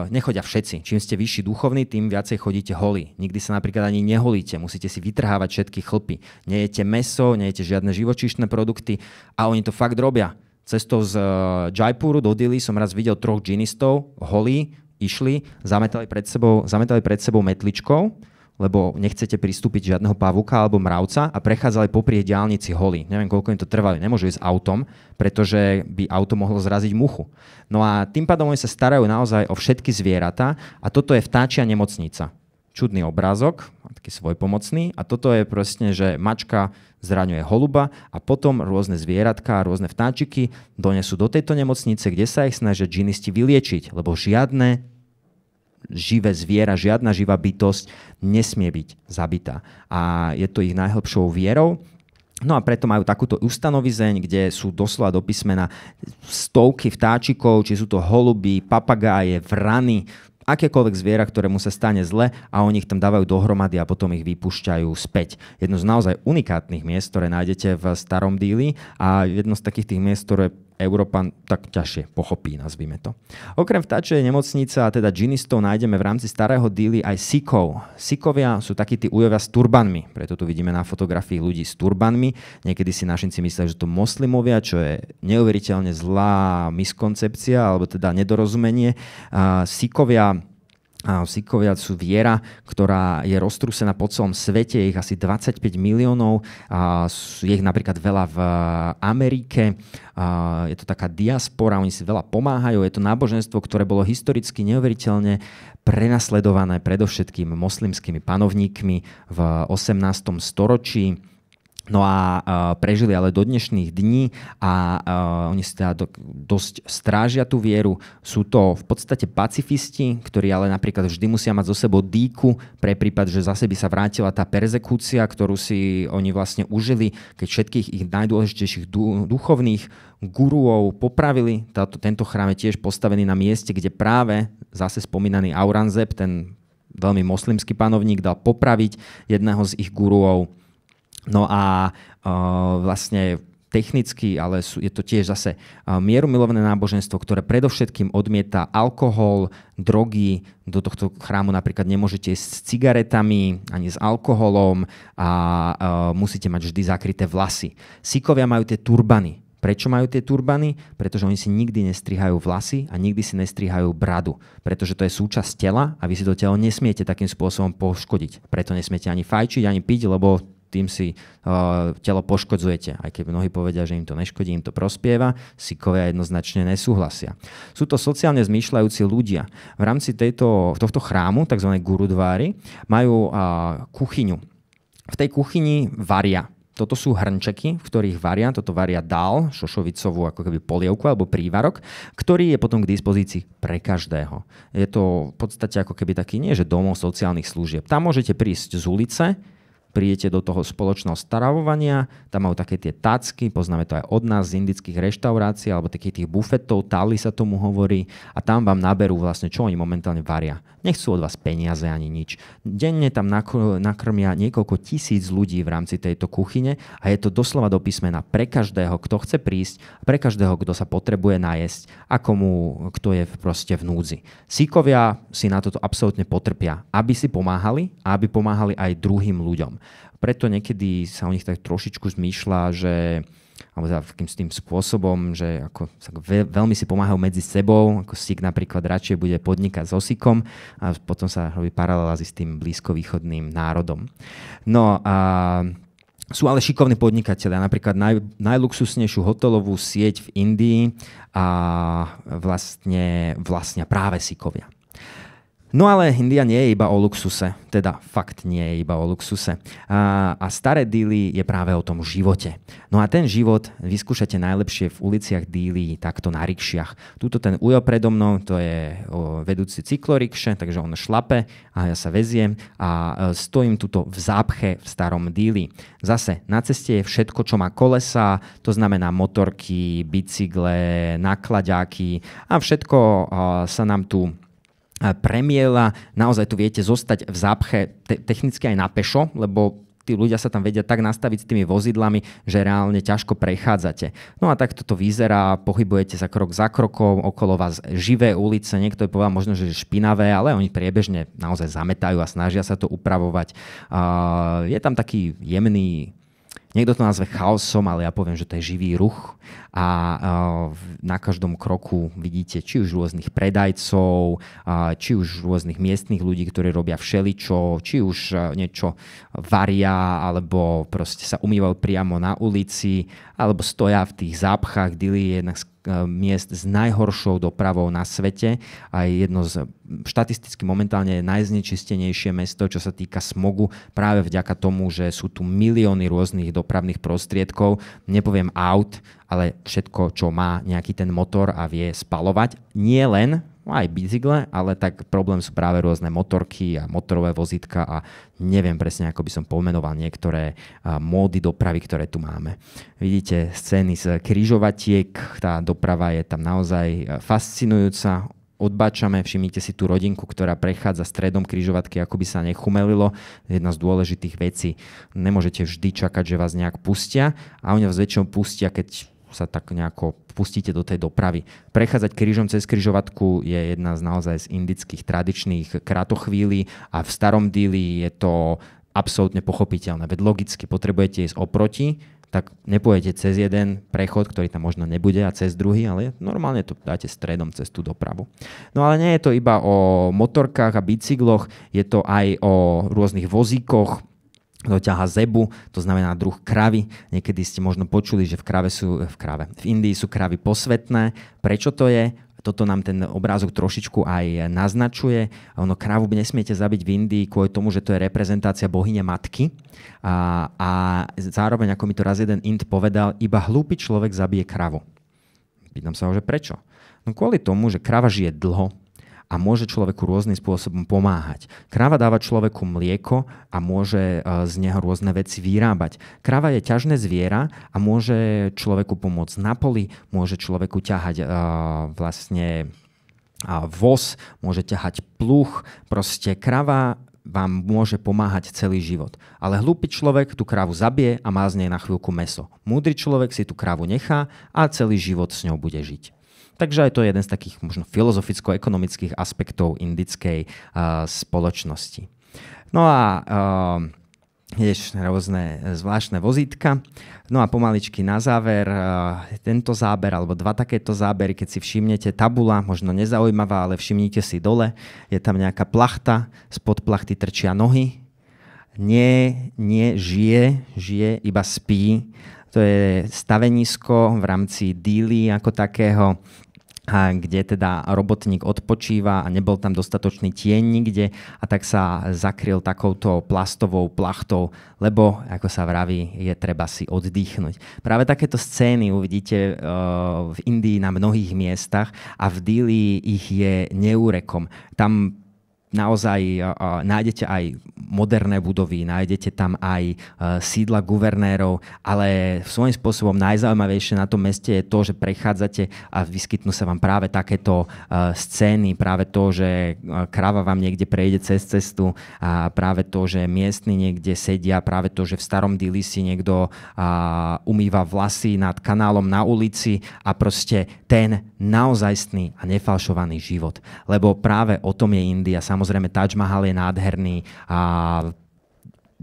e, nechodia všetci. Čím ste vyšší duchovní, tým viacej chodíte holí. Nikdy sa napríklad ani neholíte, musíte si vytrhávať všetky chlpy. Nejete meso, nejete žiadne živočíšne produkty a oni to fakt robia Cestou z eh, Jaipuru do Dili som raz videl troch džinistov, holí, išli, zametali pred sebou, zametali pred sebou metličkou, lebo nechcete pristúpiť žiadneho pavuka alebo mravca a prechádzali popri diálnici holi. Neviem, koľko im to trvali. Nemôžu ísť autom, pretože by auto mohlo zraziť muchu. No a tým pádom oni sa starajú naozaj o všetky zvieratá a toto je vtáčia nemocnica. Čudný obrázok, taký svojpomocný. A toto je proste, že mačka zraňuje holuba a potom rôzne zvieratka a rôzne vtáčiky donesú do tejto nemocnice, kde sa ich snažia džinisti vyliečiť, lebo žiadne živé zviera, žiadna živá bytosť nesmie byť zabitá. A je to ich najhlbšou vierou. No a preto majú takúto ustanovizeň, kde sú doslova do písmena stovky vtáčikov, či sú to holuby, papagáje, vrany, akékoľvek zviera, ktorému sa stane zle a oni ich tam dávajú dohromady a potom ich vypúšťajú späť. Jedno z naozaj unikátnych miest, ktoré nájdete v starom díli a jedno z takých tých miest, ktoré Európan tak ťažšie pochopí, nazvime to. Okrem vtáčej nemocnice a teda džinistov nájdeme v rámci starého díly aj sikov. Sikovia sú takí tí ujovia s turbanmi, preto tu vidíme na fotografii ľudí s turbanmi. Niekedy si našinci myslia, že to moslimovia, čo je neuveriteľne zlá miskoncepcia, alebo teda nedorozumenie. Sikovia Sikovia sú viera, ktorá je roztrúsená po celom svete, je ich asi 25 miliónov, je ich napríklad veľa v eh, Amerike, je to taká diaspora, oni si veľa pomáhajú, je to náboženstvo, ktoré bolo historicky neuveriteľne prenasledované predovšetkým moslimskými panovníkmi v 18. storočí No a e, prežili ale do dnešných dní a e, oni si teda dosť strážia tú vieru. Sú to v podstate pacifisti, ktorí ale napríklad vždy musia mať zo sebou dýku pre prípad, že zase by sa vrátila tá perzekúcia, ktorú si oni vlastne užili, keď všetkých ich najdôležitejších duchovných guruov popravili. Táto, tento chrám je tiež postavený na mieste, kde práve zase spomínaný Auranzeb, ten veľmi moslimský panovník, dal popraviť jedného z ich guruov No a e, vlastne technicky, ale sú, je to tiež zase e, mierumilovné náboženstvo, ktoré predovšetkým odmieta alkohol, drogy. Do tohto chrámu napríklad nemôžete ísť s cigaretami ani s alkoholom a uh, musíte mať vždy zakryté vlasy. Sikovia majú tie turbany. Prečo majú tie turbany? Pretože oni si nikdy nestrihajú vlasy a nikdy si nestrihajú bradu. Pretože to je súčasť tela a vy si to telo nesmiete takým spôsobom poškodiť. Preto nesmiete ani fajčiť, ani piť, lebo tým si uh, telo poškodzujete. Aj keď mnohí povedia, že im to neškodí, im to prospieva, sikovia jednoznačne nesúhlasia. Sú to sociálne zmýšľajúci ľudia. V rámci tejto, tohto chrámu, tzv. gurudvári, majú uh, kuchyňu. V tej kuchyni varia toto sú hrnčeky, v ktorých varia, toto varia dal, šošovicovú ako keby polievku alebo prívarok, ktorý je potom k dispozícii pre každého. Je to v podstate ako keby taký, nie že domov sociálnych služieb. Tam môžete prísť z ulice, prídete do toho spoločného staravovania, tam majú také tie tacky, poznáme to aj od nás z indických reštaurácií alebo takých tých bufetov, tali sa tomu hovorí a tam vám naberú vlastne, čo oni momentálne varia. Nechcú od vás peniaze ani nič. Denne tam nakrmia niekoľko tisíc ľudí v rámci tejto kuchyne a je to doslova do písmena pre každého, kto chce prísť, pre každého, kto sa potrebuje najesť a komu, kto je proste v núdzi. Sikovia si na toto absolútne potrpia, aby si pomáhali a aby pomáhali aj druhým ľuďom. Preto niekedy sa o nich tak trošičku zmýšľa, že alebo za teda takým tým spôsobom, že ako sa veľmi si pomáhajú medzi sebou, ako Sik napríklad radšej bude podnikať s Osikom a potom sa robí paralela s tým blízkovýchodným národom. No a sú ale šikovní podnikateľe. napríklad naj, najluxusnejšiu hotelovú sieť v Indii a vlastne vlastne práve Sikovia. No ale India nie je iba o luxuse, teda fakt nie je iba o luxuse. A, a staré díly je práve o tom živote. No a ten život vyskúšate najlepšie v uliciach díly, takto na rikšiach. Tuto ten ujo predo mnou, to je o, vedúci cyklorikše, takže on šlape a ja sa veziem a e, stojím tuto v zápche v starom díli. Zase na ceste je všetko, čo má kolesa, to znamená motorky, bicykle, nakladáky a všetko e, sa nám tu premiela, naozaj tu viete zostať v zápche te- technicky aj na pešo, lebo tí ľudia sa tam vedia tak nastaviť s tými vozidlami, že reálne ťažko prechádzate. No a tak toto vyzerá, pohybujete sa krok za krokom, okolo vás živé ulice, niekto je povedal možno, že špinavé, ale oni priebežne naozaj zametajú a snažia sa to upravovať. Uh, je tam taký jemný Niekto to nazve chaosom, ale ja poviem, že to je živý ruch a na každom kroku vidíte či už rôznych predajcov, či už rôznych miestnych ľudí, ktorí robia všeličo, či už e, niečo varia, alebo proste sa umývajú priamo na ulici, alebo stoja v tých zápchách, dili je jednak E, miest s najhoršou dopravou na svete a jedno z štatisticky momentálne najznečistenejšie mesto, čo sa týka smogu, práve vďaka tomu, že sú tu milióny rôznych dopravných prostriedkov, nepoviem aut, ale všetko, čo má nejaký ten motor a vie spalovať. Nie len No aj bicykle, ale tak problém sú práve rôzne motorky a motorové vozítka a neviem presne, ako by som pomenoval niektoré módy dopravy, ktoré tu máme. Vidíte scény z križovatiek, tá doprava je tam naozaj e, fascinujúca, odbáčame, všimnite si tú rodinku, ktorá prechádza stredom križovatky, ako by sa nechumelilo, jedna z dôležitých vecí. Nemôžete vždy čakať, že vás nejak pustia a oni vás väčšinou pustia, keď sa tak nejako pustíte do tej dopravy. Prechádzať krížom cez kryžovatku je jedna z naozaj z indických tradičných kratochvílí a v starom díli je to absolútne pochopiteľné. Veď logicky potrebujete ísť oproti, tak nepojete cez jeden prechod, ktorý tam možno nebude a cez druhý, ale normálne to dáte stredom cez tú dopravu. No ale nie je to iba o motorkách a bicykloch, je to aj o rôznych vozíkoch, kto ťaha zebu, to znamená druh kravy. Niekedy ste možno počuli, že v, krave sú, v, krave. v Indii sú kravy posvetné. Prečo to je? Toto nám ten obrázok trošičku aj naznačuje. Ono, kravu nesmiete zabiť v Indii kvôli tomu, že to je reprezentácia bohyne matky. A, a zároveň, ako mi to raz jeden Ind povedal, iba hlúpy človek zabije kravu. Pýtam sa ho, že prečo? No kvôli tomu, že krava žije dlho, a môže človeku rôznym spôsobom pomáhať. Kráva dáva človeku mlieko a môže e, z neho rôzne veci vyrábať. Kráva je ťažné zviera a môže človeku pomôcť na poli, môže človeku ťahať e, vlastne e, voz, môže ťahať pluch, proste krava vám môže pomáhať celý život. Ale hlúpy človek tú krávu zabije a má z nej na chvíľku meso. Múdry človek si tú krávu nechá a celý život s ňou bude žiť. Takže aj to je jeden z takých možno filozoficko-ekonomických aspektov indickej uh, spoločnosti. No a uh, tiež rôzne zvláštne vozítka. No a pomaličky na záver, tento záber, alebo dva takéto zábery, keď si všimnete tabula, možno nezaujímavá, ale všimnite si dole, je tam nejaká plachta, spod plachty trčia nohy, nie, nie žije, žije, iba spí. To je stavenisko v rámci díly ako takého kde teda robotník odpočíva a nebol tam dostatočný tieň nikde a tak sa zakryl takouto plastovou plachtou, lebo ako sa vraví, je treba si oddychnúť. Práve takéto scény uvidíte uh, v Indii na mnohých miestach a v Dili ich je neúrekom. Tam naozaj nájdete aj moderné budovy, nájdete tam aj e, sídla guvernérov, ale svojím spôsobom najzaujímavejšie na tom meste je to, že prechádzate a vyskytnú sa vám práve takéto e, scény, práve to, že e, kráva vám niekde prejde cez cestu a práve to, že miestni niekde sedia, práve to, že v starom dili si niekto umýva vlasy nad kanálom na ulici a proste ten naozajstný a nefalšovaný život. Lebo práve o tom je India samozrejme Samozrejme, Taj Mahal je nádherný a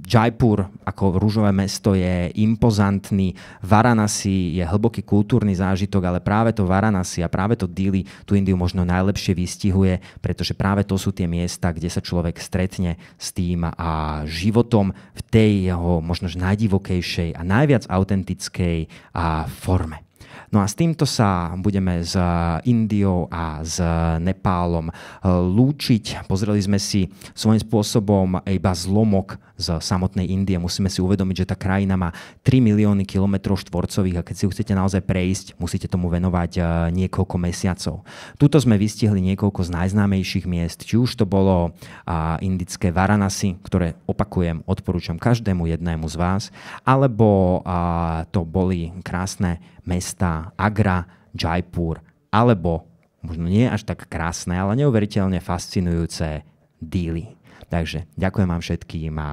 Jaipur ako rúžové mesto je impozantný, Varanasi je hlboký kultúrny zážitok, ale práve to Varanasi a práve to Dili tú Indiu možno najlepšie vystihuje, pretože práve to sú tie miesta, kde sa človek stretne s tým a životom v tej jeho možnož najdivokejšej a najviac autentickej a forme. No a s týmto sa budeme s eh, Indiou a s eh, Nepálom eh, lúčiť. Pozreli sme si svojím spôsobom iba zlomok z samotnej Indie. Musíme si uvedomiť, že tá krajina má 3 milióny kilometrov štvorcových a keď si ju chcete naozaj prejsť, musíte tomu venovať eh, niekoľko mesiacov. Tuto sme vystihli niekoľko z najznámejších miest, či už to bolo eh, indické Varanasi, ktoré opakujem, odporúčam každému jednému z vás, alebo eh, to boli krásne mesta Agra, Jaipur, alebo možno nie až tak krásne, ale neuveriteľne fascinujúce díly. Takže ďakujem vám všetkým a, a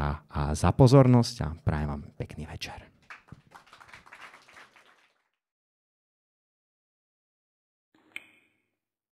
za pozornosť a prajem vám pekný večer.